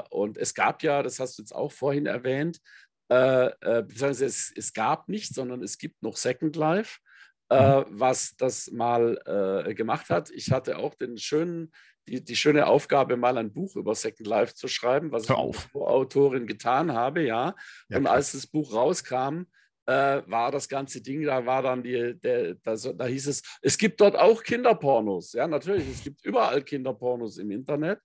Speaker 1: und es gab ja, das hast du jetzt auch vorhin erwähnt, äh, äh, beziehungsweise es, es, gab nicht, sondern es gibt noch Second Life, äh, mhm. was das mal äh, gemacht hat. Ich hatte auch den schönen, die, die, schöne Aufgabe, mal ein Buch über Second Life zu schreiben, was ich als Co-Autorin getan habe, ja. ja Und klar. als das Buch rauskam, äh, war das ganze Ding, da war dann die, der, da, da hieß es, es gibt dort auch Kinderpornos. Ja, natürlich, es gibt überall Kinderpornos im Internet.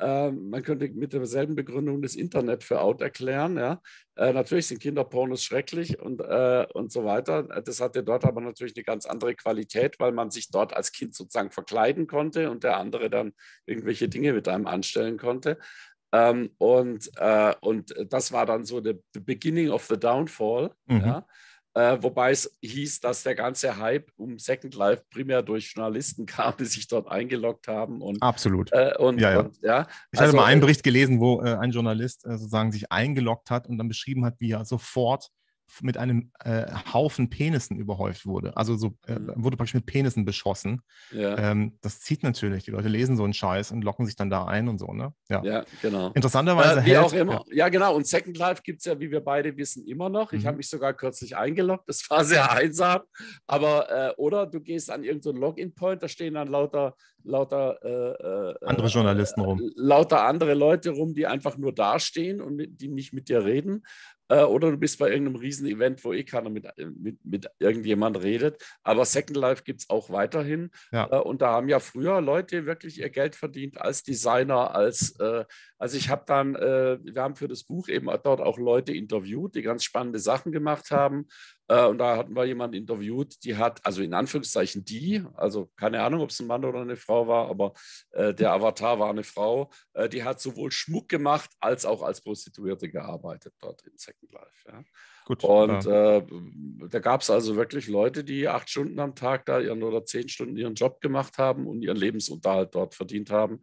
Speaker 1: Ähm, man könnte mit derselben Begründung das Internet für out erklären. Ja? Äh, natürlich sind Kinderpornos schrecklich und, äh, und so weiter. Das hatte dort aber natürlich eine ganz andere Qualität, weil man sich dort als Kind sozusagen verkleiden konnte und der andere dann irgendwelche Dinge mit einem anstellen konnte. Ähm, und, äh, und das war dann so the, the beginning of the downfall. Mhm. Ja? Äh, wobei es hieß, dass der ganze Hype um Second Life primär durch Journalisten kam, die sich dort eingeloggt haben. Und, Absolut. Äh, und, ja, ja. Und, ja. Ich also, hatte mal einen äh, Bericht
Speaker 2: gelesen, wo äh, ein Journalist äh, sozusagen sich eingeloggt hat und dann beschrieben hat, wie er sofort mit einem äh, Haufen Penissen überhäuft wurde. Also so äh, mhm. wurde praktisch mit Penissen beschossen. Ja. Ähm, das zieht natürlich. Die Leute lesen so einen Scheiß und locken sich dann da ein und so, ne? Ja,
Speaker 1: ja genau.
Speaker 2: Interessanterweise. Äh, wie hält, auch immer. Ja.
Speaker 1: ja. genau. Und Second Life gibt es ja, wie wir beide wissen, immer noch. Ich mhm. habe mich sogar kürzlich eingeloggt. Das war sehr einsam. Aber, äh, oder du gehst an irgendeinen so Login-Point, da stehen dann lauter, lauter äh, äh, andere äh, Journalisten rum. Lauter andere Leute rum, die einfach nur dastehen und mit, die nicht mit dir reden. Äh, oder du bist bei irgendeinem Riesenevent, wo eh keiner mit, äh, mit, mit irgendjemand redet. Aber Second Life gibt es auch weiterhin. Ja. Äh, und da haben ja früher Leute wirklich ihr Geld verdient als Designer, als, äh, also ich habe dann, äh, wir haben für das Buch eben dort auch Leute interviewt, die ganz spannende Sachen gemacht haben. Äh, und da hatten wir jemanden interviewt, die hat, also in Anführungszeichen die, also keine Ahnung, ob es ein Mann oder eine Frau war, aber äh, der Avatar war eine Frau, äh, die hat sowohl Schmuck gemacht als auch als Prostituierte gearbeitet dort in Second Life. Ja. Gut, und ja. äh, da gab es also wirklich Leute, die acht Stunden am Tag da ihren oder zehn Stunden ihren Job gemacht haben und ihren Lebensunterhalt dort verdient haben.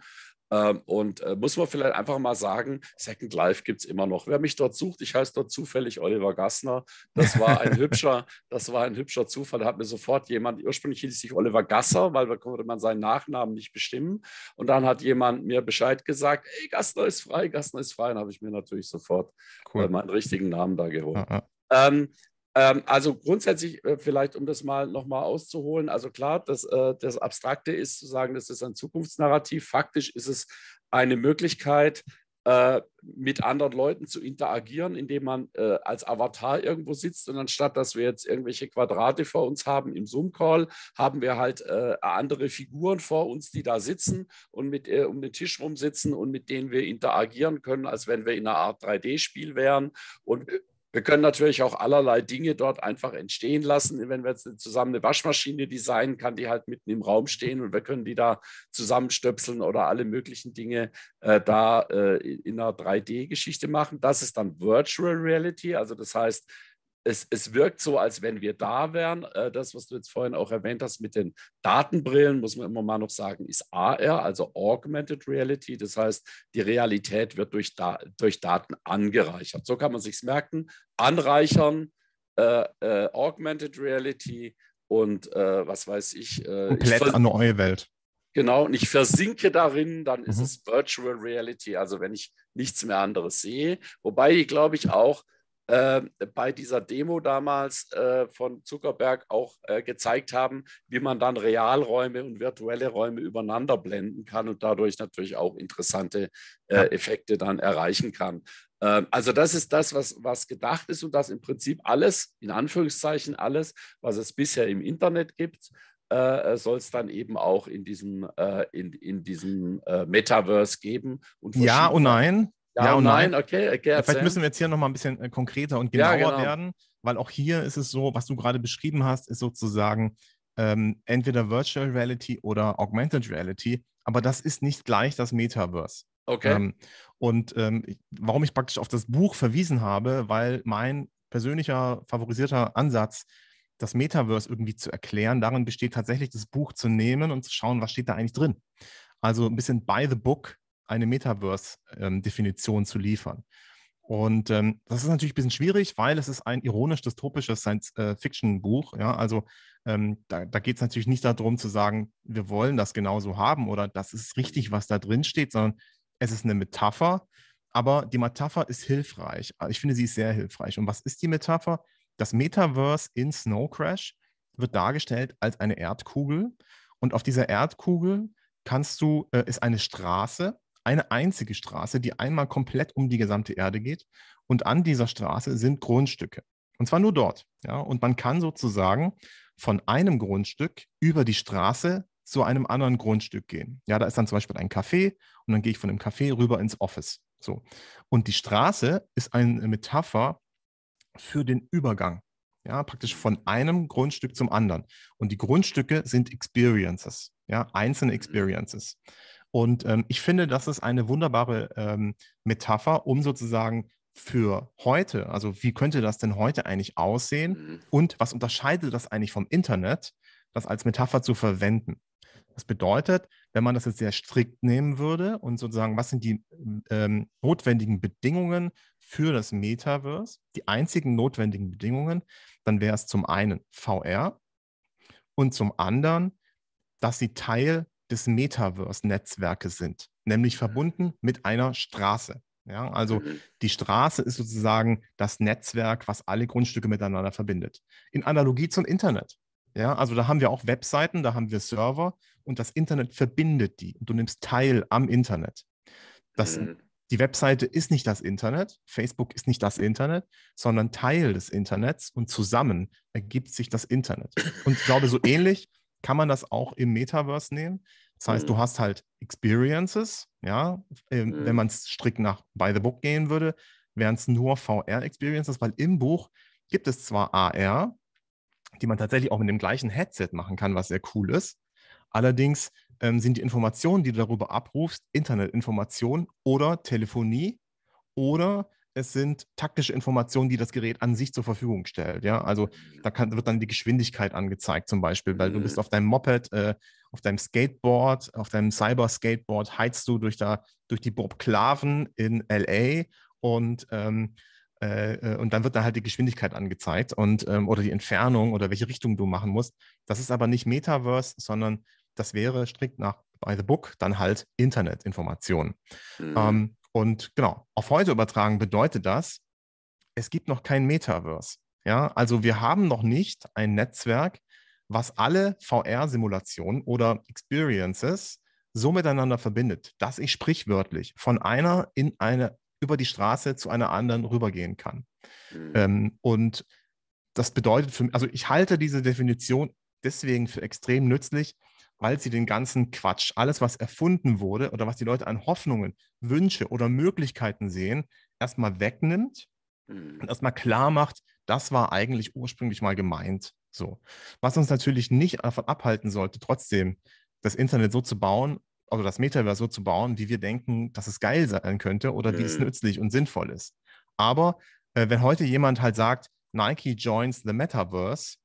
Speaker 1: Ähm, und äh, muss man vielleicht einfach mal sagen, Second Life gibt es immer noch. Wer mich dort sucht, ich heiße dort zufällig Oliver Gassner. Das war ein hübscher, das war ein hübscher Zufall. Da hat mir sofort jemand, ursprünglich hieß ich Oliver Gasser, weil da konnte man seinen Nachnamen nicht bestimmen. Und dann hat jemand mir Bescheid gesagt, ey, Gassner ist frei, Gassner ist frei. Dann habe ich mir natürlich sofort äh, cool. meinen richtigen Namen da geholt. Ah, ah. Ähm, ähm, also grundsätzlich äh, vielleicht, um das mal nochmal auszuholen, also klar, das, äh, das Abstrakte ist zu sagen, das ist ein Zukunftsnarrativ. Faktisch ist es eine Möglichkeit, äh, mit anderen Leuten zu interagieren, indem man äh, als Avatar irgendwo sitzt und anstatt, dass wir jetzt irgendwelche Quadrate vor uns haben im Zoom-Call, haben wir halt äh, andere Figuren vor uns, die da sitzen und mit äh, um den Tisch rumsitzen und mit denen wir interagieren können, als wenn wir in einer Art 3D-Spiel wären und wir können natürlich auch allerlei Dinge dort einfach entstehen lassen. Wenn wir jetzt zusammen eine Waschmaschine designen, kann die halt mitten im Raum stehen und wir können die da zusammenstöpseln oder alle möglichen Dinge äh, da äh, in einer 3D-Geschichte machen. Das ist dann Virtual Reality, also das heißt, es, es wirkt so, als wenn wir da wären. Äh, das, was du jetzt vorhin auch erwähnt hast mit den Datenbrillen, muss man immer mal noch sagen, ist AR, also Augmented Reality. Das heißt, die Realität wird durch, da, durch Daten angereichert. So kann man sich merken. Anreichern, äh, äh, Augmented Reality und äh, was weiß ich. Äh, Komplett ich eine neue Welt. Genau, und ich versinke darin, dann mhm. ist es Virtual Reality, also wenn ich nichts mehr anderes sehe. Wobei, glaube ich, auch äh, bei dieser Demo damals äh, von Zuckerberg auch äh, gezeigt haben, wie man dann Realräume und virtuelle Räume übereinander blenden kann und dadurch natürlich auch interessante äh, Effekte dann erreichen kann. Ähm, also das ist das, was, was gedacht ist und das im Prinzip alles, in Anführungszeichen alles, was es bisher im Internet gibt, äh, soll es dann eben auch in diesem, äh, in, in diesem äh, Metaverse geben. Und ja und nein. Ja, und nein, nein. okay, okay. Erzähl. Vielleicht müssen
Speaker 2: wir jetzt hier nochmal ein bisschen äh, konkreter und genauer ja, genau. werden, weil auch hier ist es so, was du gerade beschrieben hast, ist sozusagen ähm, entweder Virtual Reality oder Augmented Reality, aber das ist nicht gleich das Metaverse. Okay. Ähm, und ähm, warum ich praktisch auf das Buch verwiesen habe, weil mein persönlicher favorisierter Ansatz, das Metaverse irgendwie zu erklären, darin besteht tatsächlich, das Buch zu nehmen und zu schauen, was steht da eigentlich drin. Also ein bisschen by the book eine Metaverse-Definition zu liefern. Und ähm, das ist natürlich ein bisschen schwierig, weil es ist ein ironisch-dystopisches Science-Fiction-Buch. Äh, ja? Also ähm, da, da geht es natürlich nicht darum zu sagen, wir wollen das genauso haben oder das ist richtig, was da drin steht, sondern es ist eine Metapher. Aber die Metapher ist hilfreich. Ah, ich finde, sie ist sehr hilfreich. Und was ist die Metapher? Das Metaverse in Snow Crash wird dargestellt als eine Erdkugel. Und auf dieser Erdkugel kannst du, äh, ist eine Straße eine einzige Straße, die einmal komplett um die gesamte Erde geht. Und an dieser Straße sind Grundstücke. Und zwar nur dort. Ja? Und man kann sozusagen von einem Grundstück über die Straße zu einem anderen Grundstück gehen. Ja, da ist dann zum Beispiel ein Café und dann gehe ich von dem Café rüber ins Office. So. Und die Straße ist eine Metapher für den Übergang. Ja, praktisch von einem Grundstück zum anderen. Und die Grundstücke sind Experiences, ja, einzelne mhm. Experiences. Und ähm, ich finde, das ist eine wunderbare ähm, Metapher, um sozusagen für heute, also wie könnte das denn heute eigentlich aussehen mhm. und was unterscheidet das eigentlich vom Internet, das als Metapher zu verwenden. Das bedeutet, wenn man das jetzt sehr strikt nehmen würde und sozusagen, was sind die ähm, notwendigen Bedingungen für das Metaverse, die einzigen notwendigen Bedingungen, dann wäre es zum einen VR und zum anderen, dass sie Teil des Metaverse-Netzwerkes sind, nämlich mhm. verbunden mit einer Straße. Ja, also mhm. die Straße ist sozusagen das Netzwerk, was alle Grundstücke miteinander verbindet. In Analogie zum Internet. Ja, also da haben wir auch Webseiten, da haben wir Server und das Internet verbindet die. Du nimmst teil am Internet. Das, mhm. Die Webseite ist nicht das Internet, Facebook ist nicht das Internet, sondern Teil des Internets und zusammen ergibt sich das Internet. Und ich glaube, so ähnlich kann man das auch im Metaverse nehmen. Das heißt, mhm. du hast halt Experiences, ja, ähm, mhm. wenn man es strikt nach By the Book gehen würde, wären es nur VR-Experiences, weil im Buch gibt es zwar AR, die man tatsächlich auch mit dem gleichen Headset machen kann, was sehr cool ist. Allerdings ähm, sind die Informationen, die du darüber abrufst, Internetinformationen oder Telefonie oder es sind taktische Informationen, die das Gerät an sich zur Verfügung stellt. Ja, also da kann, wird dann die Geschwindigkeit angezeigt zum Beispiel, weil du bist mhm. auf deinem Moped, äh, auf deinem Skateboard, auf deinem Cyber-Skateboard heizst du durch, da, durch die Bobklaven in L.A. und ähm, äh, äh, und dann wird da halt die Geschwindigkeit angezeigt und ähm, oder die Entfernung oder welche Richtung du machen musst. Das ist aber nicht Metaverse, sondern das wäre strikt nach by the book dann halt Internetinformationen. Mhm. Ähm, und genau, auf heute übertragen bedeutet das, es gibt noch kein Metaverse. Ja, also wir haben noch nicht ein Netzwerk, was alle VR-Simulationen oder Experiences so miteinander verbindet, dass ich sprichwörtlich von einer in eine über die Straße zu einer anderen rübergehen kann. Mhm. Ähm, und das bedeutet für mich, also ich halte diese Definition deswegen für extrem nützlich, weil sie den ganzen Quatsch, alles, was erfunden wurde oder was die Leute an Hoffnungen, Wünsche oder Möglichkeiten sehen, erstmal wegnimmt mhm. und erstmal klar macht, das war eigentlich ursprünglich mal gemeint. So. Was uns natürlich nicht davon abhalten sollte, trotzdem das Internet so zu bauen, also das Metaverse so zu bauen, wie wir denken, dass es geil sein könnte oder mhm. wie es mhm. nützlich und sinnvoll ist. Aber äh, wenn heute jemand halt sagt, Nike joins the Metaverse,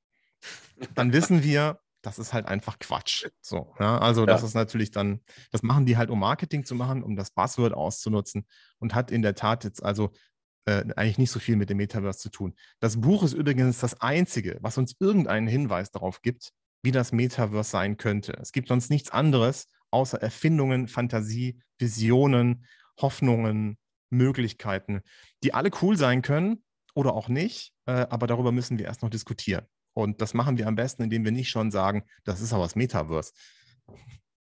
Speaker 2: dann wissen wir, das ist halt einfach Quatsch. So, ja? Also ja. das ist natürlich dann, das machen die halt, um Marketing zu machen, um das Passwort auszunutzen und hat in der Tat jetzt also äh, eigentlich nicht so viel mit dem Metaverse zu tun. Das Buch ist übrigens das Einzige, was uns irgendeinen Hinweis darauf gibt, wie das Metaverse sein könnte. Es gibt sonst nichts anderes außer Erfindungen, Fantasie, Visionen, Hoffnungen, Möglichkeiten, die alle cool sein können oder auch nicht, äh, aber darüber müssen wir erst noch diskutieren. Und das machen wir am besten, indem wir nicht schon sagen, das ist aber das Metaverse.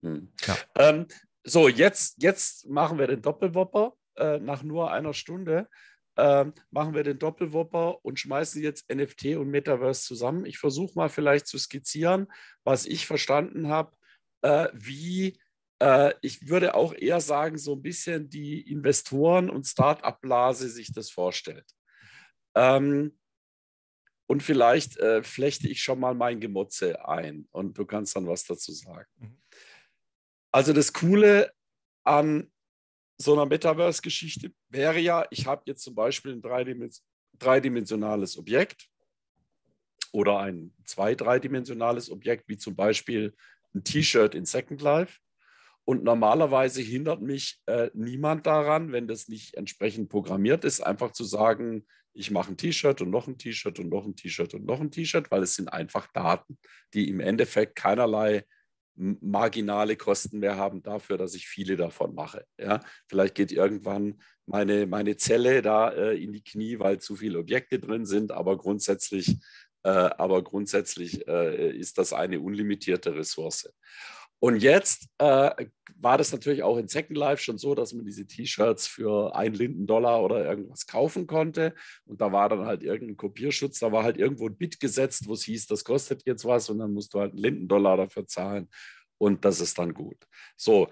Speaker 2: Hm. Ja.
Speaker 1: Ähm, so, jetzt, jetzt machen wir den Doppelwopper äh, nach nur einer Stunde. Ähm, machen wir den Doppelwopper und schmeißen jetzt NFT und Metaverse zusammen. Ich versuche mal vielleicht zu skizzieren, was ich verstanden habe, äh, wie äh, ich würde auch eher sagen, so ein bisschen die Investoren- und Start-up-Blase sich das vorstellt. Ähm, und vielleicht äh, flechte ich schon mal mein Gemotze ein und du kannst dann was dazu sagen. Mhm. Also das Coole an so einer Metaverse-Geschichte wäre ja, ich habe jetzt zum Beispiel ein dreidimensionales Objekt oder ein zwei-, dreidimensionales Objekt, wie zum Beispiel ein T-Shirt in Second Life. Und normalerweise hindert mich äh, niemand daran, wenn das nicht entsprechend programmiert ist, einfach zu sagen, ich mache ein T-Shirt und noch ein T-Shirt und noch ein T-Shirt und noch ein T-Shirt, weil es sind einfach Daten, die im Endeffekt keinerlei marginale Kosten mehr haben dafür, dass ich viele davon mache. Ja, vielleicht geht irgendwann meine, meine Zelle da äh, in die Knie, weil zu viele Objekte drin sind, aber grundsätzlich, äh, aber grundsätzlich äh, ist das eine unlimitierte Ressource. Und jetzt äh, war das natürlich auch in Second Life schon so, dass man diese T-Shirts für einen Linden-Dollar oder irgendwas kaufen konnte. Und da war dann halt irgendein Kopierschutz, da war halt irgendwo ein Bit gesetzt, wo es hieß, das kostet jetzt was und dann musst du halt einen Linden-Dollar dafür zahlen. Und das ist dann gut. So,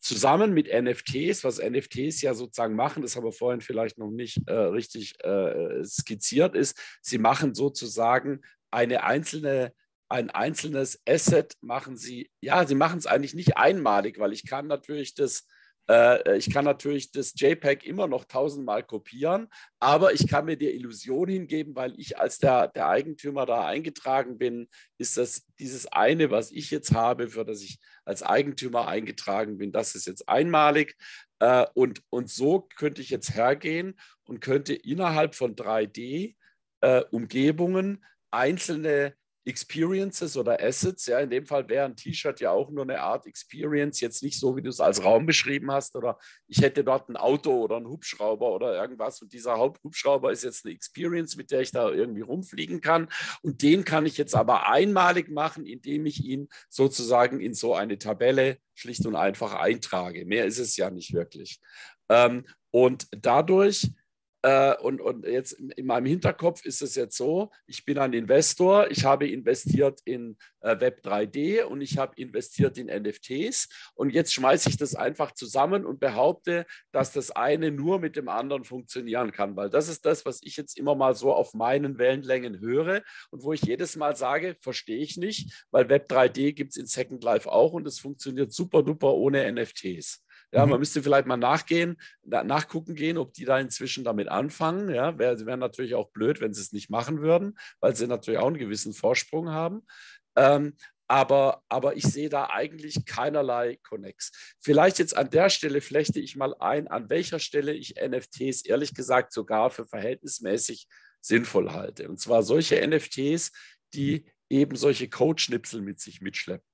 Speaker 1: zusammen mit NFTs, was NFTs ja sozusagen machen, das haben wir vorhin vielleicht noch nicht äh, richtig äh, skizziert ist, sie machen sozusagen eine einzelne ein einzelnes Asset machen sie, ja, sie machen es eigentlich nicht einmalig, weil ich kann natürlich das, äh, ich kann natürlich das JPEG immer noch tausendmal kopieren, aber ich kann mir die Illusion hingeben, weil ich als der, der Eigentümer da eingetragen bin, ist das dieses eine, was ich jetzt habe, für das ich als Eigentümer eingetragen bin, das ist jetzt einmalig. Äh, und, und so könnte ich jetzt hergehen und könnte innerhalb von 3D-Umgebungen äh, einzelne Experiences oder Assets. Ja, in dem Fall wäre ein T-Shirt ja auch nur eine Art Experience, jetzt nicht so, wie du es als Raum beschrieben hast, oder ich hätte dort ein Auto oder einen Hubschrauber oder irgendwas und dieser Haupthubschrauber ist jetzt eine Experience, mit der ich da irgendwie rumfliegen kann und den kann ich jetzt aber einmalig machen, indem ich ihn sozusagen in so eine Tabelle schlicht und einfach eintrage. Mehr ist es ja nicht wirklich. Ähm, und dadurch äh, und, und jetzt in meinem Hinterkopf ist es jetzt so, ich bin ein Investor, ich habe investiert in äh, Web 3D und ich habe investiert in NFTs und jetzt schmeiße ich das einfach zusammen und behaupte, dass das eine nur mit dem anderen funktionieren kann, weil das ist das, was ich jetzt immer mal so auf meinen Wellenlängen höre und wo ich jedes Mal sage, verstehe ich nicht, weil Web 3D gibt es in Second Life auch und es funktioniert super duper ohne NFTs. Ja, mhm. man müsste vielleicht mal nachgehen, nachgucken gehen, ob die da inzwischen damit anfangen. Ja, wäre wär natürlich auch blöd, wenn sie es nicht machen würden, weil sie natürlich auch einen gewissen Vorsprung haben. Ähm, aber, aber ich sehe da eigentlich keinerlei Connex. Vielleicht jetzt an der Stelle flechte ich mal ein, an welcher Stelle ich NFTs ehrlich gesagt sogar für verhältnismäßig sinnvoll halte. Und zwar solche NFTs, die mhm. eben solche Codeschnipsel mit sich mitschleppen.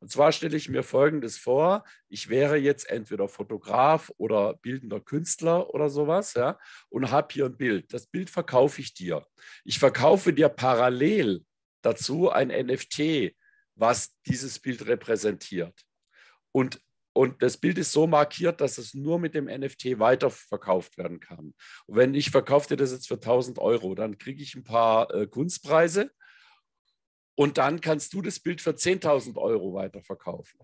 Speaker 1: Und zwar stelle ich mir Folgendes vor. Ich wäre jetzt entweder Fotograf oder bildender Künstler oder sowas ja, und habe hier ein Bild. Das Bild verkaufe ich dir. Ich verkaufe dir parallel dazu ein NFT, was dieses Bild repräsentiert. Und und das Bild ist so markiert, dass es nur mit dem NFT weiterverkauft werden kann. Und wenn ich verkaufe dir das jetzt für 1000 Euro, dann kriege ich ein paar äh, Kunstpreise und dann kannst du das Bild für 10.000 Euro weiterverkaufen.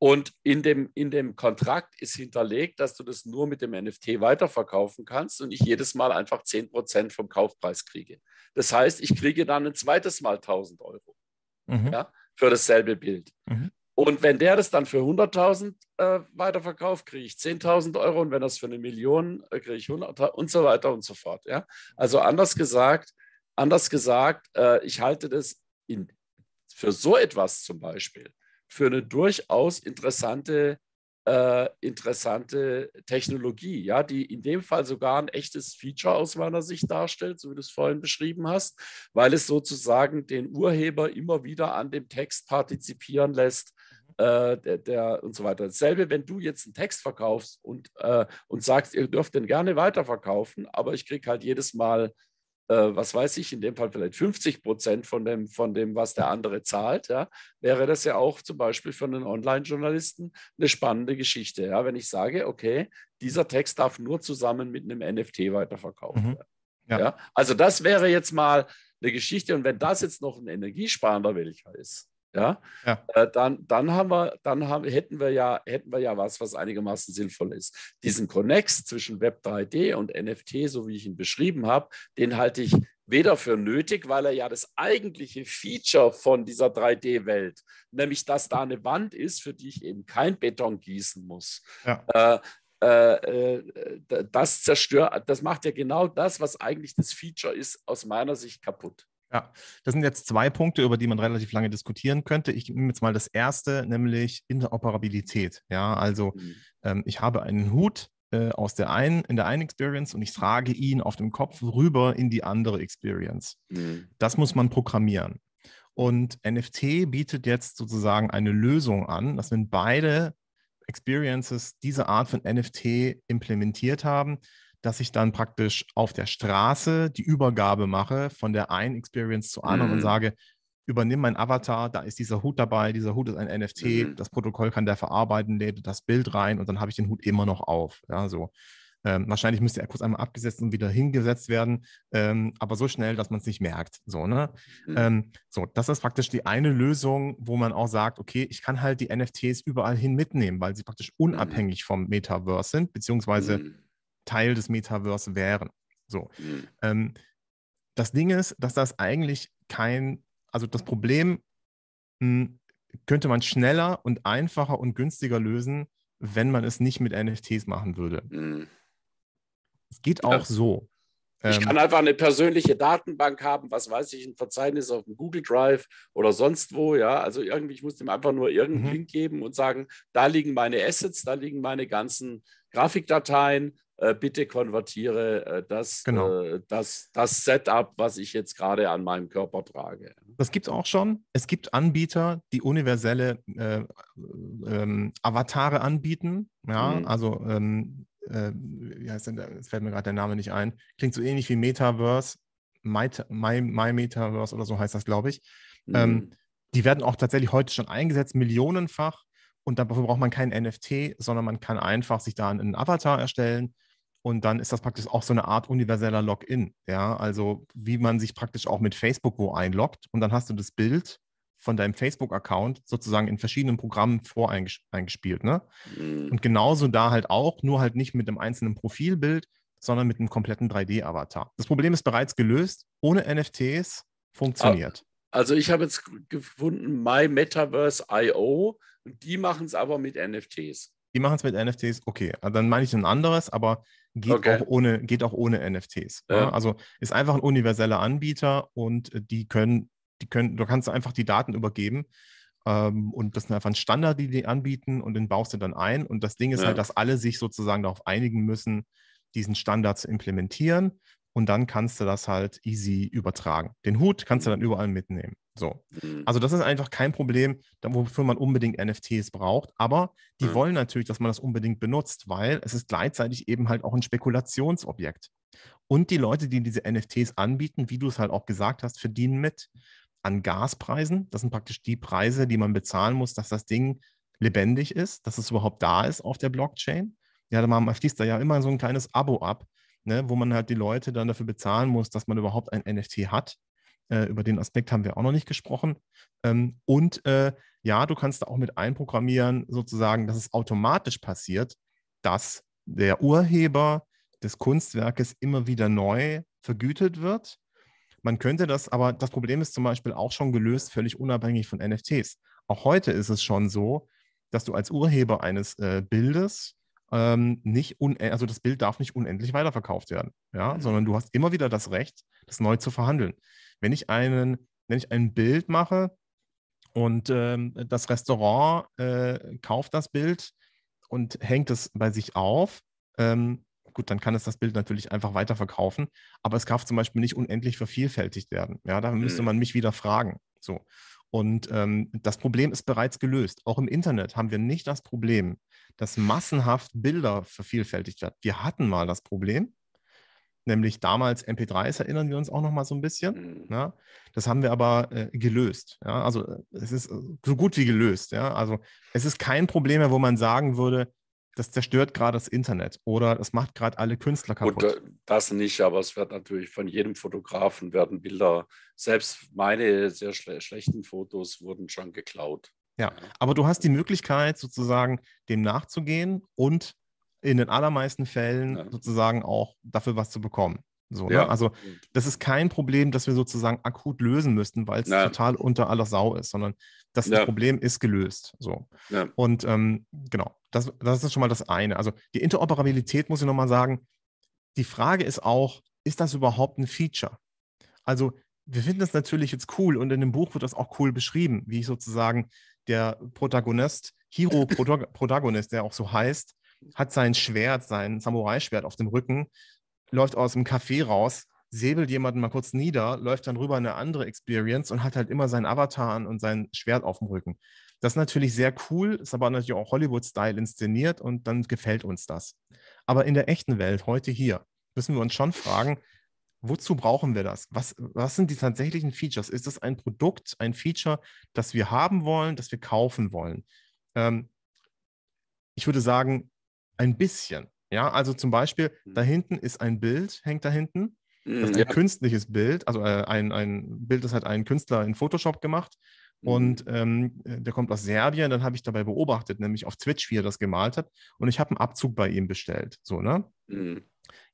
Speaker 1: Und in dem, in dem Kontrakt ist hinterlegt, dass du das nur mit dem NFT weiterverkaufen kannst und ich jedes Mal einfach 10% vom Kaufpreis kriege. Das heißt, ich kriege dann ein zweites Mal 1000 Euro mhm. ja, für dasselbe Bild. Mhm. Und wenn der das dann für 100.000 äh, weiterverkauft, kriege ich 10.000 Euro und wenn das für eine Million, äh, kriege ich 100.000 und so weiter und so fort. Ja? Also anders gesagt, anders gesagt, äh, ich halte das in, für so etwas zum Beispiel für eine durchaus interessante, äh, interessante Technologie, ja, die in dem Fall sogar ein echtes Feature aus meiner Sicht darstellt, so wie du es vorhin beschrieben hast, weil es sozusagen den Urheber immer wieder an dem Text partizipieren lässt. Mhm. Äh, der, der, und so weiter. Dasselbe, wenn du jetzt einen Text verkaufst und, äh, und sagst, ihr dürft den gerne weiterverkaufen, aber ich kriege halt jedes Mal äh, was weiß ich, in dem Fall vielleicht 50 Prozent von dem, von dem, was der andere zahlt, ja, wäre das ja auch zum Beispiel für einen Online-Journalisten eine spannende Geschichte. Ja, wenn ich sage, okay, dieser Text darf nur zusammen mit einem NFT weiterverkauft mhm. werden. Ja. ja. also das wäre jetzt mal eine Geschichte. Und wenn das jetzt noch ein energiesparender welcher ist, ja, ja. Äh, dann, dann haben wir, dann haben, hätten wir ja, hätten wir ja was, was einigermaßen sinnvoll ist. Diesen Connex zwischen Web 3D und NFT, so wie ich ihn beschrieben habe, den halte ich weder für nötig, weil er ja das eigentliche Feature von dieser 3D-Welt, nämlich dass da eine Wand ist, für die ich eben kein Beton gießen muss. Ja. Äh, äh, äh das zerstört, das macht ja genau das, was eigentlich das Feature ist, aus meiner Sicht kaputt.
Speaker 2: Ja, das sind jetzt zwei Punkte, über die man relativ lange diskutieren könnte. Ich nehme jetzt mal das erste, nämlich Interoperabilität. Ja, also mhm. ähm, ich habe einen Hut äh, aus der einen, in der einen Experience und ich trage ihn auf dem Kopf rüber in die andere Experience. Mhm. Das muss man programmieren. Und NFT bietet jetzt sozusagen eine Lösung an, dass wenn beide Experiences diese Art von NFT implementiert haben, dass ich dann praktisch auf der Straße die Übergabe mache von der einen Experience zur anderen mhm. und sage, übernimm mein Avatar, da ist dieser Hut dabei, dieser Hut ist ein NFT, mhm. das Protokoll kann der verarbeiten, lädt das Bild rein und dann habe ich den Hut immer noch auf. Ja, so. Ähm, wahrscheinlich müsste er kurz einmal abgesetzt und wieder hingesetzt werden, ähm, aber so schnell, dass man es nicht merkt. So, ne? Mhm. Ähm, so, das ist praktisch die eine Lösung, wo man auch sagt, okay, ich kann halt die NFTs überall hin mitnehmen, weil sie praktisch mhm. unabhängig mhm. vom Metaverse sind, beziehungsweise mhm. Teil des Metaverse wären. So. Hm. Ähm, das Ding ist, dass das eigentlich kein, also das Problem mh, hm, könnte man schneller und einfacher und günstiger lösen, wenn man es nicht mit NFTs machen würde. Mhm. Es geht auch so. Ich ähm, kann
Speaker 1: einfach eine persönliche Datenbank haben, was weiß ich, ein Verzeichnis auf dem Google Drive oder sonst wo, ja. Also irgendwie, ich muss dem einfach nur irgendeinen mhm. Link geben und sagen, da liegen meine Assets, da liegen meine ganzen Grafikdateien, äh, bitte konvertiere äh, das, genau. Äh, das, das Setup, was ich jetzt gerade an meinem Körper trage.
Speaker 2: Das gibt es auch schon. Es gibt Anbieter, die universelle äh, ähm, Avatare anbieten. Ja, mhm. also ähm, äh, wie heißt denn, jetzt fällt mir gerade der Name nicht ein. Klingt so ähnlich wie Metaverse, My, My, My Metaverse oder so heißt das, glaube ich. Mhm. Ähm, die werden auch tatsächlich heute schon eingesetzt, millionenfach. Und dafür braucht man keinen NFT, sondern man kann einfach sich da einen Avatar erstellen und dann ist das praktisch auch so eine Art universeller Login. Ja, also wie man sich praktisch auch mit Facebook wo einloggt. Und dann hast du das Bild von deinem Facebook-Account sozusagen in verschiedenen Programmen voreingespielt. Ne? Mhm. Und genauso da halt auch, nur halt nicht mit einem einzelnen Profilbild, sondern mit einem kompletten 3D-Avatar. Das Problem ist bereits gelöst. Ohne NFTs funktioniert.
Speaker 1: Ah, also ich habe jetzt gefunden, My Metaverse IO. Die machen es aber mit NFTs.
Speaker 2: Die machen es mit NFTs, okay. Also dann meine ich ein anderes, aber geht, okay. auch, ohne, geht auch ohne NFTs. Ne? Ja. Also ist einfach ein universeller Anbieter und äh, die können, die können, du kannst einfach die Daten übergeben. Ähm, und das ist einfach ein Standard, die die anbieten und den baust du dann ein. Und das Ding ist halt, ja. halt, dass alle sich sozusagen darauf einigen müssen, diesen Standard zu implementieren und dann kannst du das halt easy übertragen. Den Hut kannst du mhm. dann überall mitnehmen. So. Mhm. Also das ist einfach kein Problem, wofür man unbedingt NFTs braucht, aber die mhm. wollen natürlich, dass man das unbedingt benutzt, weil es ist gleichzeitig eben halt auch ein Spekulationsobjekt. Und die Leute, die diese NFTs anbieten, wie du es halt auch gesagt hast, verdienen mit an Gaspreisen. Das sind praktisch die Preise, die man bezahlen muss, dass das Ding lebendig ist, dass es überhaupt da ist auf der Blockchain. Ja, man fließt da ja immer so ein kleines Abo ab ne, wo man halt die Leute dann dafür bezahlen muss, dass man überhaupt ein NFT hat. Äh, über den Aspekt haben wir auch noch nicht gesprochen. Ähm, und äh, ja, du kannst da auch mit einprogrammieren, sozusagen, dass es automatisch passiert, dass der Urheber des Kunstwerkes immer wieder neu vergütet wird. Man könnte das, aber das Problem ist zum Beispiel auch schon gelöst, völlig unabhängig von NFTs. Auch heute ist es schon so, dass du als Urheber eines äh, Bildes ähm, nicht äh, also das Bild darf nicht unendlich weiterverkauft werden, ja, mhm. sondern du hast immer wieder das Recht, das neu zu verhandeln. Wenn ich einen, wenn ich ein Bild mache und ähm, das Restaurant äh, kauft das Bild und hängt es bei sich auf, ähm, gut, dann kann es das Bild natürlich einfach weiterverkaufen, aber es darf zum Beispiel nicht unendlich vervielfältigt werden. Ja, da müsste mhm. man mich wieder fragen. So. Und ähm, das Problem ist bereits gelöst. Auch im Internet haben wir nicht das Problem, dass massenhaft Bilder vervielfältigt werden. Wir hatten mal das Problem, nämlich damals MP3s, erinnern wir uns auch noch mal so ein bisschen. Mhm. Ne? Das haben wir aber äh, gelöst. Ja? Also äh, es ist äh, so gut wie gelöst. Ja? Also es ist kein Problem mehr, wo man sagen würde, das zerstört gerade das Internet oder das macht gerade alle Künstler kaputt. Gut,
Speaker 1: das nicht, aber es wird natürlich von jedem Fotografen werden Bilder, selbst meine sehr schle schlechten Fotos wurden schon geklaut.
Speaker 2: Ja, aber du hast die Möglichkeit sozusagen dem nachzugehen und in den allermeisten Fällen ja. sozusagen auch dafür was zu bekommen. So, ne? ja. ne? Also hm. das ist kein Problem, das wir sozusagen akut lösen müssten, weil es total unter aller Sau ist, sondern das ja. Problem ist gelöst. So. Ja. Und ähm, genau, das, das ist schon mal das eine. Also die Interoperabilität muss ich nochmal sagen. Die Frage ist auch, ist das überhaupt ein Feature? Also wir finden das natürlich jetzt cool und in dem Buch wird das auch cool beschrieben, wie ich sozusagen der Protagonist, Hero-Protagonist, der auch so heißt, hat sein Schwert, sein Samurai-Schwert auf dem Rücken läuft aus dem Café raus, säbelt jemanden mal kurz nieder, läuft dann rüber in eine andere Experience und hat halt immer seinen Avatar an und sein Schwert auf dem Rücken. Das ist natürlich sehr cool, ist aber natürlich auch Hollywood-Style inszeniert und dann gefällt uns das. Aber in der echten Welt, heute hier, müssen wir uns schon fragen, wozu brauchen wir das? Was, was sind die tatsächlichen Features? Ist das ein Produkt, ein Feature, das wir haben wollen, das wir kaufen wollen? Ähm, ich würde sagen, ein bisschen. Ja, also zum Beispiel, da mhm. hinten ist ein Bild, hängt da hinten. Das ist ein mhm. ja. künstliches Bild, also äh, ein, ein Bild, das hat ein Künstler in Photoshop gemacht. Und mhm. ähm, äh, der kommt aus Serbien, dann habe ich dabei beobachtet, nämlich auf Twitch, wie er das gemalt hat. Und ich habe einen Abzug bei ihm bestellt. So, ne? Mhm.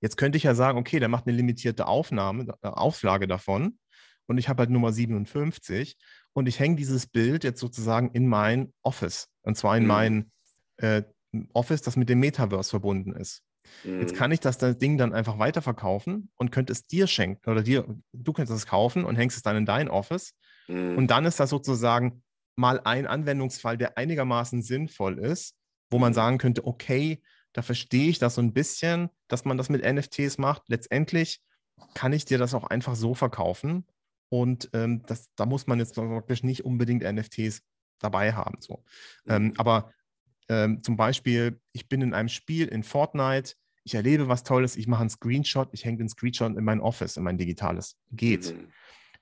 Speaker 2: Jetzt könnte ich ja sagen, okay, der macht eine limitierte Aufnahme, äh, Auflage davon. Und ich habe halt Nummer 57. Und ich hänge dieses Bild jetzt sozusagen in mein Office. Und zwar in mhm. mein äh, Office, das mit dem Metaverse verbunden ist. Mhm. Jetzt kann ich das, das Ding dann einfach weiterverkaufen und könnte es dir schenken oder dir, du könntest es kaufen und hängst es dann in dein Office. Mhm. Und dann ist das sozusagen mal ein Anwendungsfall, der einigermaßen sinnvoll ist, wo man mhm. sagen könnte, okay, da verstehe ich das so ein bisschen, dass man das mit NFTs macht. Letztendlich kann ich dir das auch einfach so verkaufen. Und ähm, das, da muss man jetzt praktisch nicht unbedingt NFTs dabei haben. So. Ähm, mhm. aber ähm, zum Beispiel, ich bin in einem Spiel in Fortnite, ich erlebe was Tolles, ich mache einen Screenshot, ich hänge den Screenshot in mein Office, in mein digitales. Geht. Mhm.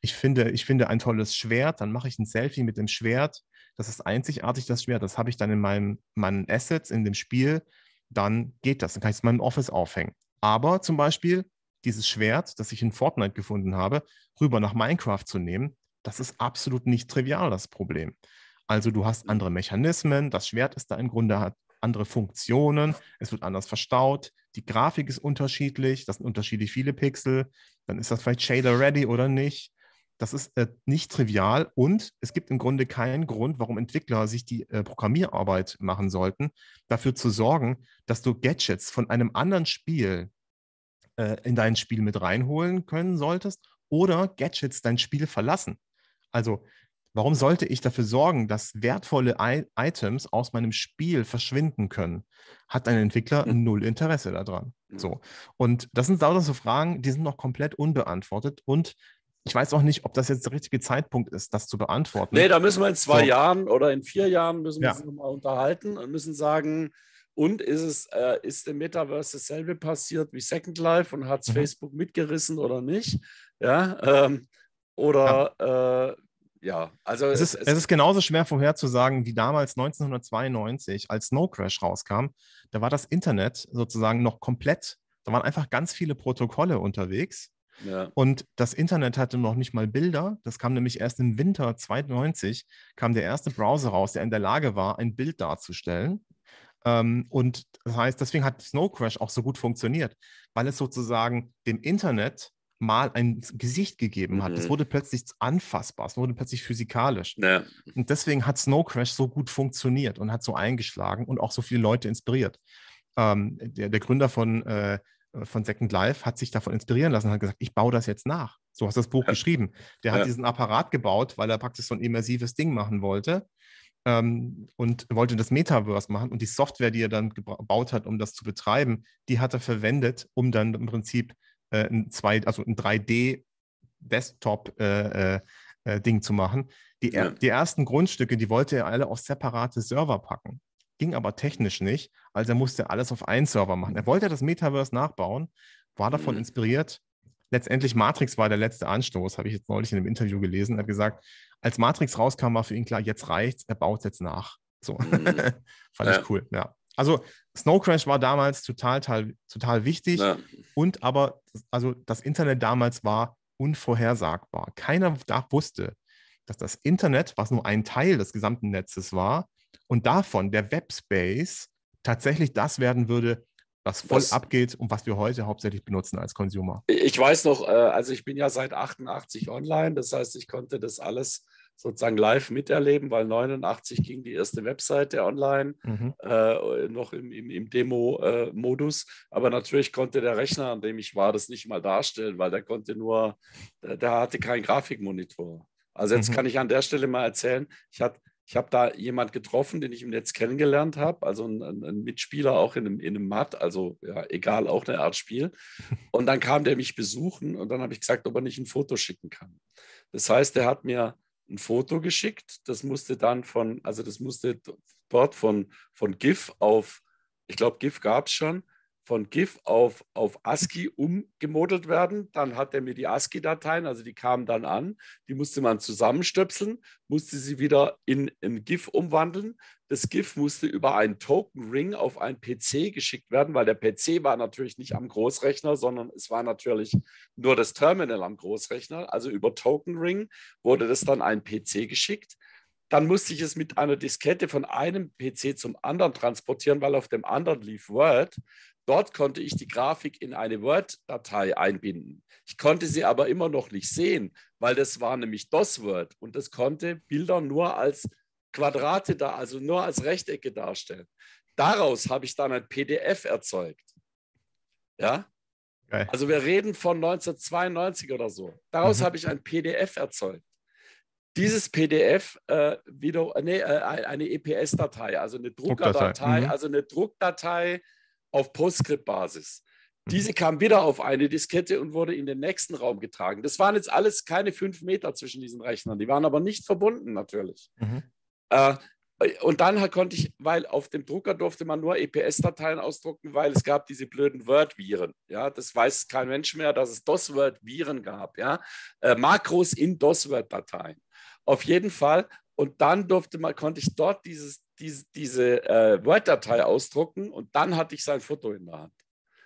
Speaker 2: Ich, finde, ich finde ein tolles Schwert, dann mache ich ein Selfie mit dem Schwert. Das ist einzigartig, das Schwert. Das habe ich dann in meinem, meinen Assets, in dem Spiel. Dann geht das. Dann kann ich es in meinem Office aufhängen. Aber zum Beispiel dieses Schwert, das ich in Fortnite gefunden habe, rüber nach Minecraft zu nehmen, das ist absolut nicht trivial, das Problem. Also du hast mhm. andere Mechanismen, das Schwert ist da im Grunde hat andere Funktionen, es wird anders verstaut, die Grafik ist unterschiedlich, das sind unterschiedlich viele Pixel, dann ist das vielleicht shader ready oder nicht. Das ist äh, nicht trivial und es gibt im Grunde keinen Grund, warum Entwickler sich die äh, Programmierarbeit machen sollten, dafür zu sorgen, dass du Gadgets von einem anderen Spiel äh, in dein Spiel mit reinholen können solltest oder Gadgets dein Spiel verlassen. Also Warum sollte ich dafür sorgen, dass wertvolle I Items aus meinem Spiel verschwinden können? Hat ein Entwickler mhm. null Interesse daran. Mhm. So. Und das sind lauter so Fragen, die sind noch komplett unbeantwortet und ich weiß auch nicht, ob das jetzt der richtige Zeitpunkt ist, das zu beantworten. Nee, da
Speaker 1: müssen wir in zwei so. Jahren oder in vier Jahren müssen wir ja. uns nochmal unterhalten und müssen sagen, und ist es, äh, ist im Metaverse dasselbe passiert wie Second Life und hat es mhm. Facebook mitgerissen oder nicht? Ja, ähm, oder ja. Äh, ja, also es ist, es ist
Speaker 2: genauso schwer vorherzusagen wie damals 1992, als Snow Crash rauskam. Da war das Internet sozusagen noch komplett, da waren einfach ganz viele Protokolle unterwegs. Ja. Und das Internet hatte noch nicht mal Bilder. Das kam nämlich erst im Winter 92, kam der erste Browser raus, der in der Lage war, ein Bild darzustellen. Ähm, und das heißt, deswegen hat Snow Crash auch so gut funktioniert, weil es sozusagen dem Internet mal ein Gesicht gegeben hat. Mhm. Es wurde plötzlich anfassbar, es wurde plötzlich physikalisch. Ja. Und deswegen hat Snow Crash so gut funktioniert und hat so eingeschlagen und auch so viele Leute inspiriert. Ähm, der, der, Gründer von, äh, von Second Life hat sich davon inspirieren lassen und hat gesagt, ich baue das jetzt nach. So hast du das Buch ja. geschrieben. Der ja. hat diesen Apparat gebaut, weil er praktisch so ein immersives Ding machen wollte ähm, und wollte das Metaverse machen. Und die Software, die er dann gebaut hat, um das zu betreiben, die hat er verwendet, um dann im Prinzip äh, ein 2, also ein 3D-Desktop-Ding äh, äh, zu machen. Die, ja. die ersten Grundstücke, die wollte er alle auf separate Server packen. Ging aber technisch nicht. Also er musste alles auf einen Server machen. Er wollte das Metaverse nachbauen, war davon mhm. inspiriert. Letztendlich Matrix war der letzte Anstoß, habe ich jetzt neulich in einem Interview gelesen. Er hat gesagt, als Matrix rauskam, war für ihn klar, jetzt reicht's, er baut jetzt nach. So. Mhm. Fand ja. ich cool, ja. Also Snow Crash war damals total, total, total wichtig ja. und aber, also das Internet damals war unvorhersagbar. Keiner da wusste, dass das Internet, was nur ein Teil des gesamten Netzes war, und davon der Webspace tatsächlich das werden würde, was voll das, abgeht und was wir heute hauptsächlich benutzen als Consumer.
Speaker 1: Ich weiß noch, äh, also ich bin ja seit 88 online, das heißt, ich konnte das alles sozusagen live miterleben, weil 89 ging die erste Webseite online, mhm. äh, noch im, im, im Demo-Modus. Äh, Aber natürlich konnte der Rechner, an dem ich war, das nicht mal darstellen, weil der konnte nur, der, der hatte keinen Grafikmonitor. Also jetzt mhm. kann ich an der Stelle mal erzählen, ich hatte ich habe da jemand getroffen, den ich im Netz kennengelernt habe, also ein, ein, Mitspieler auch in einem, in einem Mat, also ja, egal, auch eine Art Spiel. Und dann kam der mich besuchen und dann habe ich gesagt, ob er nicht ein Foto schicken kann. Das heißt, er hat mir ein Foto geschickt. Das musste dann von, also das musste dort von, von GIF auf, ich glaube, GIF gab es schon, von GIF auf, auf ASCII umgemodelt werden. Dann hat er mir die ASCII-Dateien, also die kamen dann an, die musste man zusammenstöpseln, musste sie wieder in, ein GIF umwandeln. Das GIF musste über einen Token-Ring auf einen PC geschickt werden, weil der PC war natürlich nicht am Großrechner, sondern es war natürlich nur das Terminal am Großrechner. Also über Token-Ring wurde das dann ein PC geschickt dann musste ich es mit einer Diskette von einem PC zum anderen transportieren, weil auf dem anderen lief Word. Dort konnte ich die Grafik in eine Word-Datei einbinden. Ich konnte sie aber immer noch nicht sehen, weil das war nämlich DOS-Word und das konnte Bilder nur als Quadrate da, also nur als Rechtecke darstellen. Daraus habe ich dann ein PDF erzeugt. Ja? Geil. Also wir reden von 1992 oder so. Daraus mhm. habe ich ein PDF erzeugt. Dieses PDF äh, wieder, äh, nee, äh, eine EPS-Datei, also eine Druckerdatei, Druckdatei. Mhm. also eine Druckdatei, auf Postscript-Basis. Mhm. Diese kam wieder auf eine Diskette und wurde in den nächsten Raum getragen. Das waren jetzt alles keine fünf Meter zwischen diesen Rechnern. Die waren aber nicht verbunden natürlich. Mhm. Äh, und dann konnte ich, weil auf dem Drucker durfte man nur EPS-Dateien ausdrucken, weil es gab diese blöden Word-Viren. Ja, das weiß kein Mensch mehr, dass es DOS-Word-Viren gab. Ja, äh, Makros in DOS-Word-Dateien. Auf jeden Fall. Und dann durfte man, konnte ich dort dieses diese, diese äh, Word-Datei ausdrucken und dann hatte ich sein Foto in der Hand.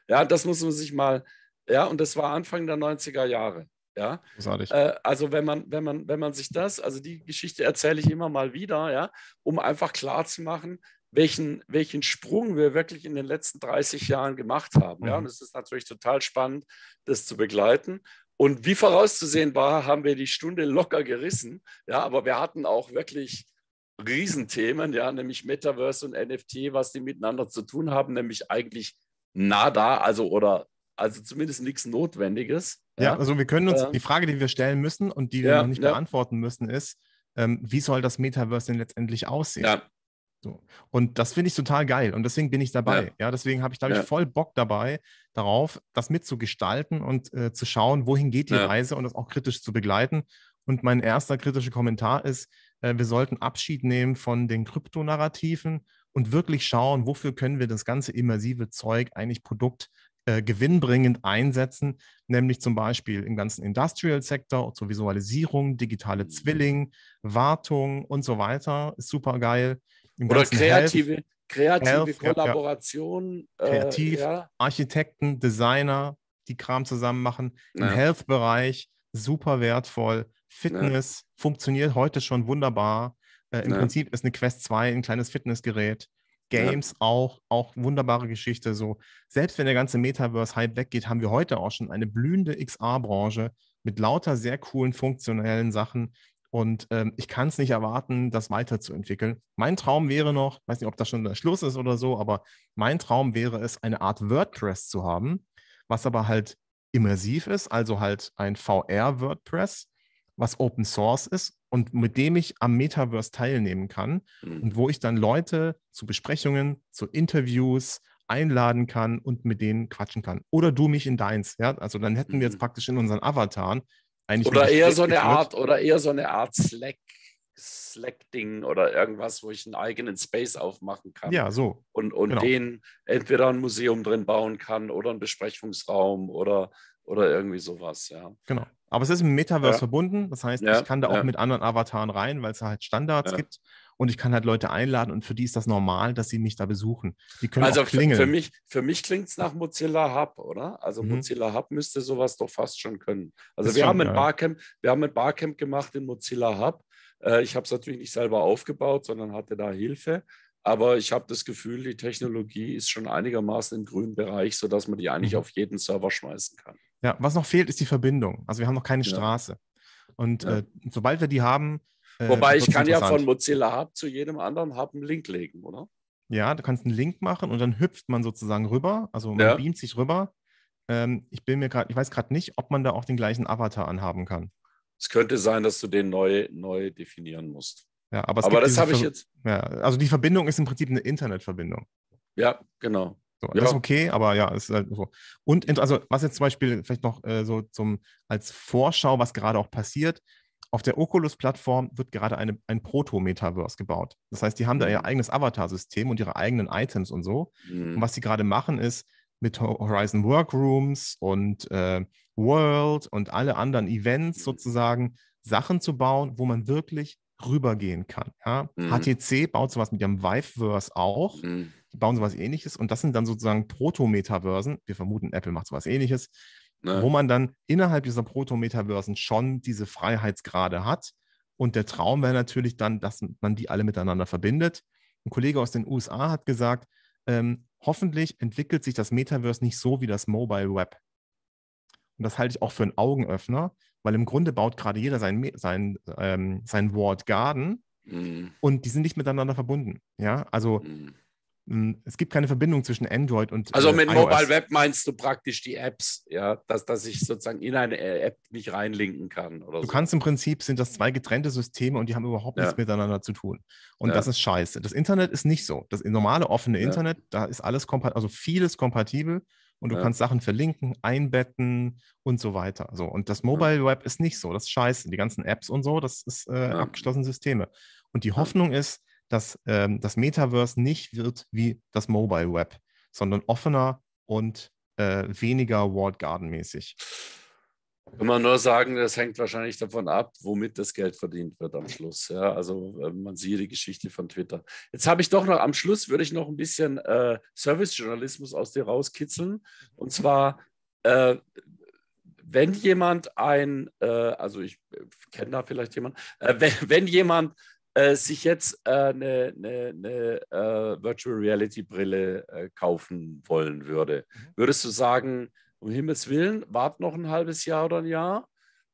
Speaker 1: Ja, das muss man sich mal, ja, und das war Anfang der 90er Jahre. Ja, äh, also wenn man, wenn man, wenn man sich das, also die Geschichte erzähle ich immer mal wieder, ja, um einfach klarzumachen, welchen, welchen Sprung wir wirklich in den letzten 30 Jahren gemacht haben. Mhm. Ja, und es ist natürlich total spannend, das zu begleiten. Und wie vorauszusehen war, haben wir die Stunde locker gerissen. Ja, aber wir hatten auch wirklich Riesenthemen, ja, nämlich Metaverse und NFT, was die miteinander zu tun haben, nämlich eigentlich nada, also oder also zumindest nichts Notwendiges. Ja, ja also wir können uns, äh, die
Speaker 2: Frage, die wir stellen müssen und die wir ja, noch nicht ja. beantworten müssen, ist, ähm, wie soll das Metaverse denn letztendlich aussehen? Ja. So. Und das finde ich total geil und deswegen bin ich dabei. Ja, deswegen habe ich, glaube ich, voll Bock dabei, darauf, das mitzugestalten und äh, zu schauen, wohin geht die Reise und das auch kritisch zu begleiten. Und mein erster kritischer Kommentar ist, äh, wir sollten Abschied nehmen von den Kryptonarrativen und wirklich schauen, wofür können wir das ganze immersive Zeug eigentlich Produkt äh, gewinnbringend einsetzen, nämlich zum Beispiel im ganzen Industrial-Sektor zur Visualisierung, digitale mhm. Zwilling, Wartung und so weiter, ist super geil. Im Oder kreative, Health, kreative Health,
Speaker 1: Kollaboration. Ja, äh, kreativ, äh, ja.
Speaker 2: Architekten, Designer, die Kram zusammen machen. Im ja. Health-Bereich super wertvoll. Fitness ja. funktioniert heute schon wunderbar. Äh, Im ja. Prinzip ist eine Quest 2 ein kleines Fitnessgerät. Games ja. auch, auch wunderbare Geschichte. So, selbst wenn der ganze Metaverse-Hype weggeht, haben wir heute auch schon eine blühende XR-Branche mit lauter sehr coolen, funktionellen Sachen. Und ähm, ich kann es nicht erwarten, das weiterzuentwickeln. Mein Traum wäre noch, weiß nicht, ob das schon der Schluss ist oder so, aber mein Traum wäre es, eine Art WordPress zu haben, was aber halt immersiv ist, also halt ein VR-WordPress, was Open Source ist und mit dem ich am Metaverse teilnehmen kann mhm. und wo ich dann Leute zu Besprechungen, zu Interviews einladen kann und mit denen quatschen kann. Oder du mich in deins, ja? Also dann hätten wir jetzt mhm. praktisch in unseren Avataren eigentlich. Oder eher so eine geführt. Art, oder eher so
Speaker 1: eine Art Slack. Slack-Ding oder irgendwas, wo ich einen eigenen Space aufmachen kann. Ja, so. Und, und genau. den entweder ein Museum drin bauen kann oder einen Besprechungsraum oder, oder irgendwie sowas, ja.
Speaker 2: Genau. Aber es ist im Metaverse ja. verbunden. Das heißt, ja. ich kann da auch ja. mit anderen Avataren rein, weil es da halt Standards gibt. Und ich kann halt Leute einladen und für die ist das normal, dass sie mich da besuchen. Die können also auch klingeln. Für, für mich,
Speaker 1: für mich klingt es nach Mozilla Hub, oder? Also mhm. Mozilla Hub müsste sowas doch fast schon können. Also das wir haben, geil. Barcamp, wir haben mit Barcamp gemacht in Mozilla Hub. Äh, ich habe es natürlich nicht selber aufgebaut, sondern hatte da Hilfe. Aber ich habe das Gefühl, die Technologie ist schon einigermaßen im grünen Bereich, sodass man die eigentlich mhm. auf jeden Server schmeißen kann.
Speaker 2: Ja, was noch fehlt, ist die Verbindung. Also wir haben noch keine ja. Straße. Und ja. äh, sobald wir die haben. Äh, Wobei ich kann ja von
Speaker 1: Mozilla Hub zu jedem anderen Hub einen Link legen, oder?
Speaker 2: Ja, du kannst einen Link machen und dann hüpft man sozusagen rüber. Also man ja. beamt sich rüber. Ähm, ich bin mir gerade, ich weiß gerade nicht, ob man da auch den gleichen Avatar anhaben kann.
Speaker 1: Es könnte sein, dass du den neu, neu definieren musst. Ja, aber, aber das habe ich jetzt.
Speaker 2: Ja, also die Verbindung ist im Prinzip eine Internetverbindung.
Speaker 1: Ja, genau. So, ja. Das ist
Speaker 2: okay, aber ja, ist halt so. Und also, was jetzt zum Beispiel vielleicht noch äh, so zum, als Vorschau, was gerade auch passiert, auf der Oculus-Plattform wird gerade eine, ein Proto-Metaverse gebaut. Das heißt, die haben da ihr mhm. eigenes Avatar-System und ihre eigenen Items und so. Mhm. Und was sie gerade machen, ist mit Horizon Workrooms und äh, World und alle anderen Events mhm. sozusagen Sachen zu bauen, wo man wirklich rübergehen kann. Ja? HTC mhm. baut sowas mit ihrem Viveverse auch. Mhm die bauen sowas ähnliches und das sind dann sozusagen Proto-Metaversen. Wir vermuten, Apple macht sowas ähnliches, Nein. wo man dann innerhalb dieser Proto-Metaversen schon diese Freiheitsgrade hat. Und der Traum wäre natürlich dann, dass man die alle miteinander verbindet. Ein Kollege aus den USA hat gesagt, ähm, hoffentlich entwickelt sich das Metaverse nicht so wie das Mobile Web. Und das halte ich auch für einen Augenöffner, weil im Grunde baut gerade jeder sein, sein, ähm, sein Word Garden mhm. und die sind nicht miteinander verbunden. Ja, also mhm. Hm, es gibt keine Verbindung zwischen Android und. Also äh, mit äh, Mobile
Speaker 1: Web meinst du praktisch die Apps, ja, dass, dass ich sozusagen in eine äh, App nicht reinlinken kann. du so. kannst im
Speaker 2: Prinzip, sind das zwei getrennte Systeme und die haben überhaupt ja. nichts miteinander zu tun. Und ja. das ist scheiße. Das Internet ist nicht so. Das normale offene ja. Internet, da ist alles kompatibel, also vieles kompatibel und du kannst Sachen verlinken, einbetten und so weiter. So. Und das Mobile Web ist nicht so. Das ist scheiße. Die ganzen Apps und so, das ist äh, abgeschlossene Systeme. Und die Hoffnung ist, dass ähm, das Metaverse nicht wird wie das Mobile Web, sondern offener und äh, weniger Walled Garden mäßig.
Speaker 1: Kann man nur sagen, das hängt wahrscheinlich davon ab, womit das Geld verdient wird am Schluss. Ja, also äh, man sieht die Geschichte von Twitter. Jetzt habe ich doch noch, am Schluss würde ich noch ein bisschen äh, Servicejournalismus aus dir rauskitzeln. Und zwar, äh, wenn jemand ein, äh, also ich äh, kenne da vielleicht jemanden, wenn, wenn jemand äh, sich jetzt eine äh, ne, ne, ne, äh, Virtual Reality Brille äh, kaufen wollen würde, mhm. würdest du sagen, um Himmels Willen, wart noch ein halbes Jahr oder ein Jahr?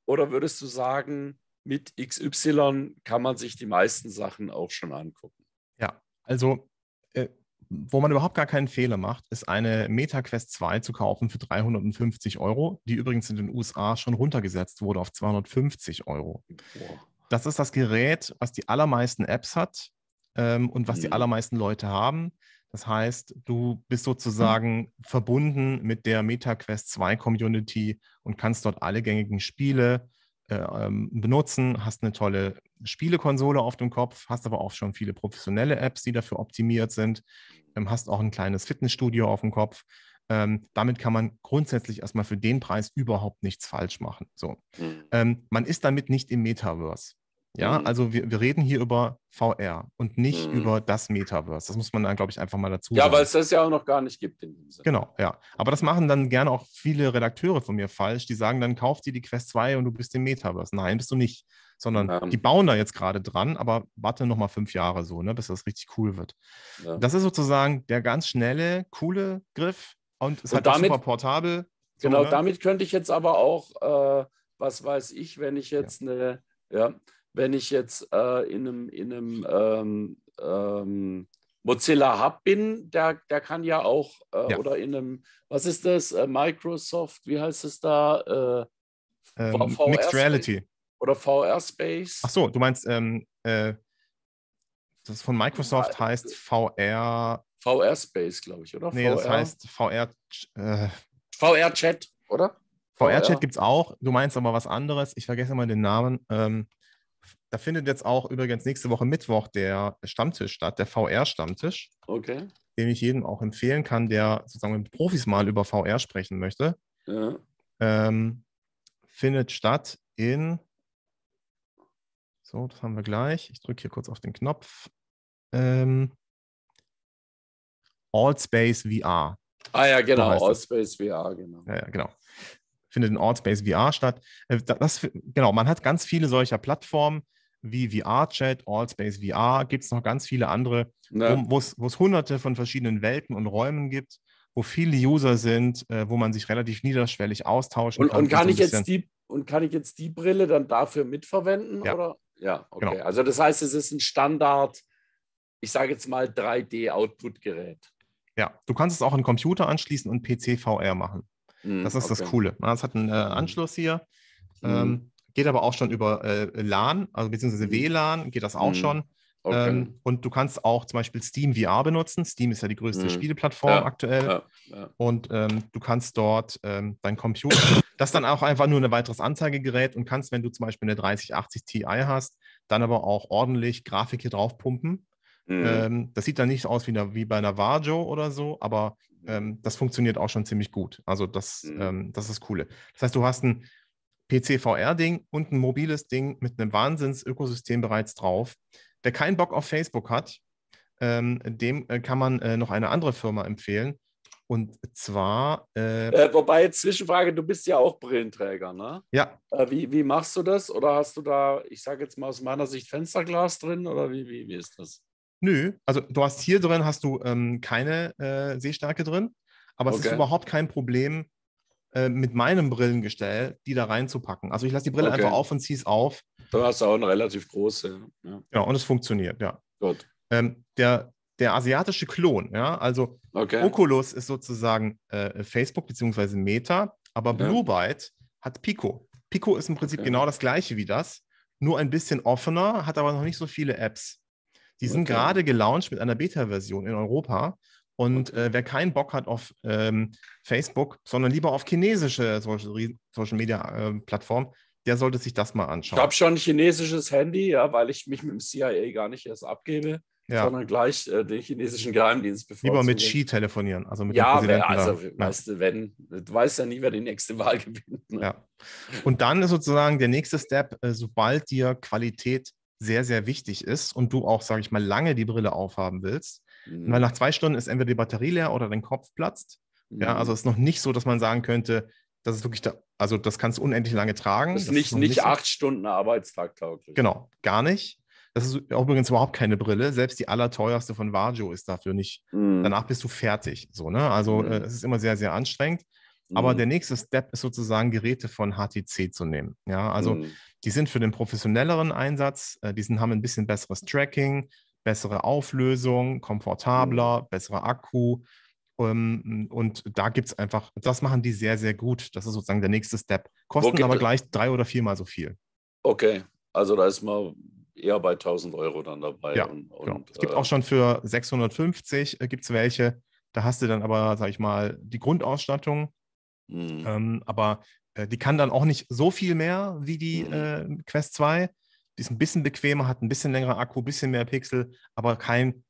Speaker 1: Oder würdest du sagen, mit XY kann man sich die meisten Sachen auch schon angucken?
Speaker 2: Ja, also äh, wo man überhaupt gar keinen Fehler macht, ist eine MetaQuest 2 zu kaufen für 350 Euro, die übrigens in den USA schon runtergesetzt wurde auf 250 Euro. Boah. Das ist das Gerät, was die allermeisten Apps hat ähm, und was mhm. die allermeisten Leute haben. Das heißt, du bist mhm. sozusagen mhm. verbunden mit der MetaQuest 2 Community und kannst dort alle gängigen Spiele äh, ähm, benutzen, hast eine tolle Spielekonsole auf dem Kopf, hast aber auch schon viele professionelle Apps, die dafür optimiert sind, ähm, hast auch ein kleines Fitnessstudio auf dem Kopf. Ähm, damit kann man grundsätzlich erstmal für den Preis überhaupt nichts falsch machen. So. Mhm. Ähm, man ist damit nicht im Metaverse. Ja, mhm. also wir, wir reden hier über VR und nicht mhm. über das Metaverse. Das muss man dann, glaube ich, einfach mal dazu ja, sagen. Ja, weil es das
Speaker 1: ja auch noch gar nicht gibt in dem
Speaker 2: Sinne. Genau, ja. Aber das machen dann gerne auch viele Redakteure von mir falsch. Die sagen dann, kauf dir die Quest 2 und du bist im Metaverse. Nein, bist du nicht. Sondern ja. die bauen da jetzt gerade dran, aber warte nochmal fünf Jahre so, ne, bis das richtig cool wird. Ja. Das ist sozusagen der ganz schnelle, coole Griff und ist und halt damit, super
Speaker 1: portabel. So, genau, ne? damit könnte ich jetzt aber auch, äh, was weiß ich, wenn ich jetzt eine ja, wenn ich jetzt äh, in einem, in einem ähm, ähm, Mozilla Hub bin, der, der kann ja auch, äh, ja. oder in einem, was ist das, äh, Microsoft, wie heißt es da? Äh, ähm, Mixed Reality. Oder VR Space.
Speaker 2: Ach so, du meinst, ähm, äh, das von Microsoft ja, heißt VR.
Speaker 1: VR Space, glaube ich, oder? Nee, VR? das heißt
Speaker 2: VR. Äh,
Speaker 1: VR Chat, oder? VR-Chat gibt
Speaker 2: es auch. Du meinst aber was anderes. Ich vergesse immer den Namen. Ähm, da findet jetzt auch übrigens nächste Woche Mittwoch der Stammtisch statt, der VR-Stammtisch. Okay. Den ich jedem auch empfehlen kann, der sozusagen mit Profis mal über VR sprechen möchte. Ja. Ähm, findet statt in. So, das haben wir gleich. Ich drücke hier kurz auf den Knopf. Ähm, Allspace VR.
Speaker 1: Ah ja, genau, Allspace VR, genau.
Speaker 2: ja, genau findet in Allspace VR statt. Äh, das, genau, man hat ganz viele solcher Plattformen wie VRChat, Allspace VR, gibt es noch ganz viele andere, wo es hunderte von verschiedenen Welten und Räumen gibt, wo viele User sind, äh, wo man sich relativ niederschwellig austauschen und, kann. Und kann, so ich jetzt die,
Speaker 1: und kann ich jetzt die Brille dann dafür mitverwenden? Ja, oder?
Speaker 2: ja okay. Genau.
Speaker 1: Also das heißt, es ist ein Standard, ich sage jetzt mal 3D-Output-Gerät.
Speaker 2: Ja, du kannst es auch an Computer anschließen und PC-VR machen. Mhm, das ist okay. Ne? das Coole. Es hat einen äh, mhm. Anschluss hier. Mhm.
Speaker 1: Ähm, geht aber auch
Speaker 2: schon über äh, LAN, also beziehungsweise mhm. WLAN geht das auch mhm. schon. Okay. Ähm, und du kannst auch zum Beispiel Steam VR benutzen. Steam ist ja die größte mhm. Spieleplattform ja, aktuell. Ja, ja. Und ähm, du kannst dort ähm, deinen Computer, das dann auch einfach nur ein weiteres Anzeigegerät und kannst, wenn du zum Beispiel eine 3080 Ti hast, dann aber auch ordentlich Grafik hier drauf pumpen. Mhm. Ähm, das sieht dann nicht aus wie, eine, wie bei einer Vajo oder so, aber mhm. ähm, das funktioniert auch schon ziemlich gut. Also das, mhm. ähm, das ist das Coole. Das heißt, du hast ein PC-VR-Ding und ein mobiles Ding mit einem Wahnsinns-Ökosystem bereits drauf. Wer keinen Bock auf Facebook hat, ähm, dem äh, kann man äh, noch eine andere Firma empfehlen. Und zwar. Äh, äh,
Speaker 1: wobei, Zwischenfrage, du bist ja auch Brillenträger, ne? Ja. Äh, wie, wie machst du das? Oder hast du da, ich sage jetzt mal aus meiner Sicht, Fensterglas drin? Oder wie, wie, wie ist das?
Speaker 2: Nö, also du hast hier drin, hast du ähm, keine äh, Sehstärke drin, aber okay. es ist überhaupt kein Problem, äh, mit meinem Brillengestell die da reinzupacken. Also ich lasse die Brille okay. einfach auf
Speaker 1: und ziehe es auf. Du hast auch eine relativ große. Ja,
Speaker 2: ja und es funktioniert, ja. Gut. Ähm, der, der asiatische Klon, ja, also okay. Oculus ist sozusagen äh, Facebook bzw. Meta, aber ja. Blue Byte hat Pico. Pico ist im Prinzip genau das gleiche wie das, nur ein bisschen offener, hat aber noch nicht so viele Apps. Die okay. sind gerade gelauncht mit einer Beta-Version in Europa. Und äh, wer keinen Bock hat auf ähm, Facebook, sondern lieber auf chinesische Social-Media-Plattformen, Social äh, der sollte sich das mal anschauen. Ich habe
Speaker 1: schon ein chinesisches Handy, ja, weil ich mich mit dem CIA gar nicht erst abgebe, ja. sondern gleich äh, den chinesischen Geheimdienst bevorzuge. Lieber mit Xi
Speaker 2: telefonieren, also mit ja, dem Präsidenten. Also, ja, also
Speaker 1: du, wenn, du weißt ja nie, wer die nächste Wahl gewinnt.
Speaker 2: Ne? Ja. Und dann ist sozusagen der nächste Step, äh, sobald dir Qualität sehr, sehr wichtig ist und du auch, sage ich mal, lange die Brille aufhaben willst. Mhm. Weil nach zwei Stunden ist entweder die Batterie leer oder dein Kopf platzt. Mhm. Ja, also mhm. es ist noch nicht so, dass man sagen könnte, das ist wirklich, da, also das kannst du unendlich lange tragen. Das ist das nicht, ist nicht, nicht acht so.
Speaker 1: Stunden Arbeitstag tauglich.
Speaker 2: Genau, gar nicht. Das ist übrigens überhaupt keine Brille. Selbst die allerteuerste von Vajo ist dafür nicht. Mhm. Danach bist du fertig. So, ne? Also mhm. äh, es ist immer sehr, sehr anstrengend. Aber mhm. der nächste Step ist sozusagen, Geräte von HTC zu nehmen. Ja, also mhm. die sind für den professionelleren Einsatz, äh, die sind, haben ein bisschen besseres Tracking, bessere Auflösung, mhm. komfortabler, mhm. besserer Akku. Um, ähm, und da gibt es einfach, das machen die sehr, sehr gut. Das ist sozusagen der nächste Step. Kosten aber gleich drei oder viermal so viel.
Speaker 1: Okay, also da ist man eher bei 1000 Euro dann dabei. Ja, und, genau. und,
Speaker 2: genau. Es gibt äh, auch schon für 650 äh, gibt es welche. Da hast du dann aber, sag ich mal, die Grundausstattung Mhm. Ähm, aber äh, die kann dann auch nicht so viel mehr wie die mhm. äh, Quest 2. Die ist ein bisschen bequemer, hat ein bisschen längeren Akku, ein bisschen mehr Pixel, aber kein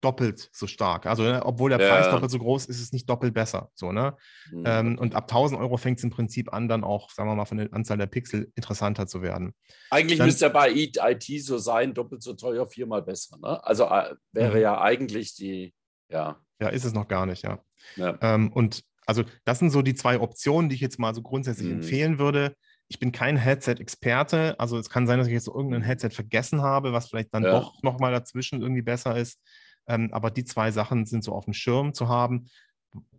Speaker 2: doppelt so stark. Also, ne, obwohl der ja. Preis doppelt so groß ist, ist es nicht doppelt besser. So, ne? Mhm. Ähm, und ab 1000 Euro fängt es im Prinzip an, dann auch, sagen wir mal, von der Anzahl der Pixel interessanter zu werden.
Speaker 1: Eigentlich müsste ja bei IT so sein: doppelt so teuer, viermal besser. Ne? Also äh, wäre mhm. ja eigentlich die, ja.
Speaker 2: Ja, ist es noch gar nicht, ja. ja. Ähm, und also das sind so die zwei Optionen, die ich jetzt mal so grundsätzlich mhm. empfehlen würde. Ich bin kein Headset-Experte, also es kann sein, dass ich jetzt irgendein Headset vergessen habe, was vielleicht dann ja. doch nochmal dazwischen irgendwie besser ist. Ähm, aber die zwei Sachen sind so auf dem Schirm zu haben.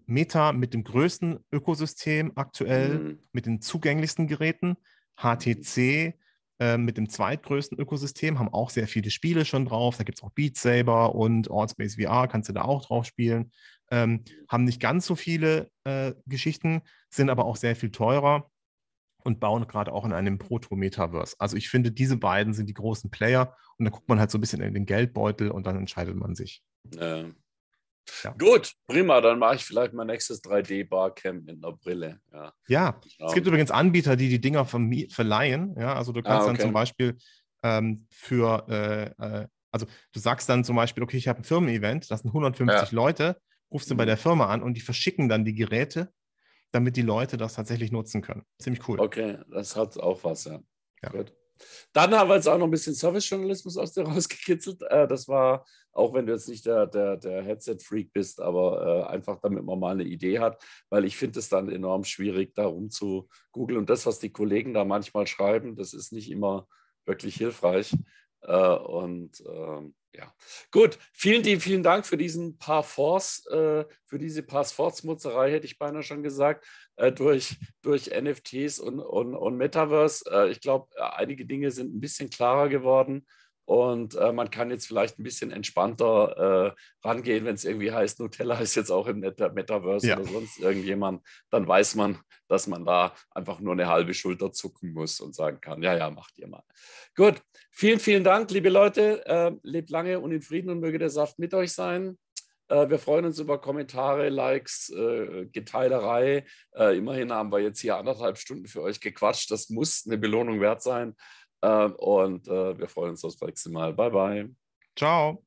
Speaker 2: Meta mit dem größten Ökosystem aktuell, mhm. mit den zugänglichsten Geräten, HTC äh, mit dem zweitgrößten Ökosystem, haben auch sehr viele Spiele schon drauf. Da gibt es auch Beat Saber und Allspace VR, kannst du da auch drauf spielen ähm, haben nicht ganz so viele äh, Geschichten, sind aber auch sehr viel teurer und bauen gerade auch in einem Proto-Metaverse. Also ich finde, diese beiden sind die großen Player und dann guckt man halt so ein bisschen in den Geldbeutel und dann entscheidet man sich. Äh. Ja.
Speaker 1: Gut, prima. Dann mache ich vielleicht mein nächstes 3D-Barcamp mit einer Brille. Ja, ja. Genau. es gibt übrigens
Speaker 2: Anbieter, die die Dinger verleihen. Ja, also du kannst ah, okay. dann zum Beispiel ähm, für, äh, äh, also du sagst dann zum Beispiel, okay, ich habe ein Firmen-Event, das sind 150 ja. Leute rufst du bei mhm. der Firma an und die verschicken dann die Geräte, damit die Leute das tatsächlich nutzen können. Ziemlich cool.
Speaker 1: Okay, das hat auch was, ja. ja. Gut. Dann haben wir jetzt auch noch ein bisschen Service-Journalismus aus dir rausgekitzelt. Äh, das war, auch wenn du jetzt nicht der, der, der Headset-Freak bist, aber äh, einfach damit man mal eine Idee hat, weil ich finde es dann enorm schwierig, da rum zu googeln. Und das, was die Kollegen da manchmal schreiben, das ist nicht immer wirklich hilfreich. Äh, und ähm, ja, gut. Vielen, vielen Dank für diesen paar Force, äh, für diese paar Force-Mutzerei, hätte ich beinahe schon gesagt, äh, durch, durch NFTs und, und, und Metaverse. Äh, ich glaube, äh, einige Dinge sind ein bisschen klarer geworden. Und äh, man kann jetzt vielleicht ein bisschen entspannter äh, rangehen, wenn es irgendwie heißt, Nutella ist jetzt auch im Meta Metaverse ja. oder sonst irgendjemand. Dann weiß man, dass man da einfach nur eine halbe Schulter zucken muss und sagen kann, ja, ja, macht ihr mal. Gut, vielen, vielen Dank, liebe Leute. Äh, lebt lange und in Frieden und möge der Saft mit euch sein. Äh, wir freuen uns über Kommentare, Likes, äh, Geteilerei. Äh, immerhin haben wir jetzt hier anderthalb Stunden für euch gequatscht. Das muss eine Belohnung wert sein. Äh, und äh, wir freuen uns aufs nächste Mal. Bye, bye. Ciao.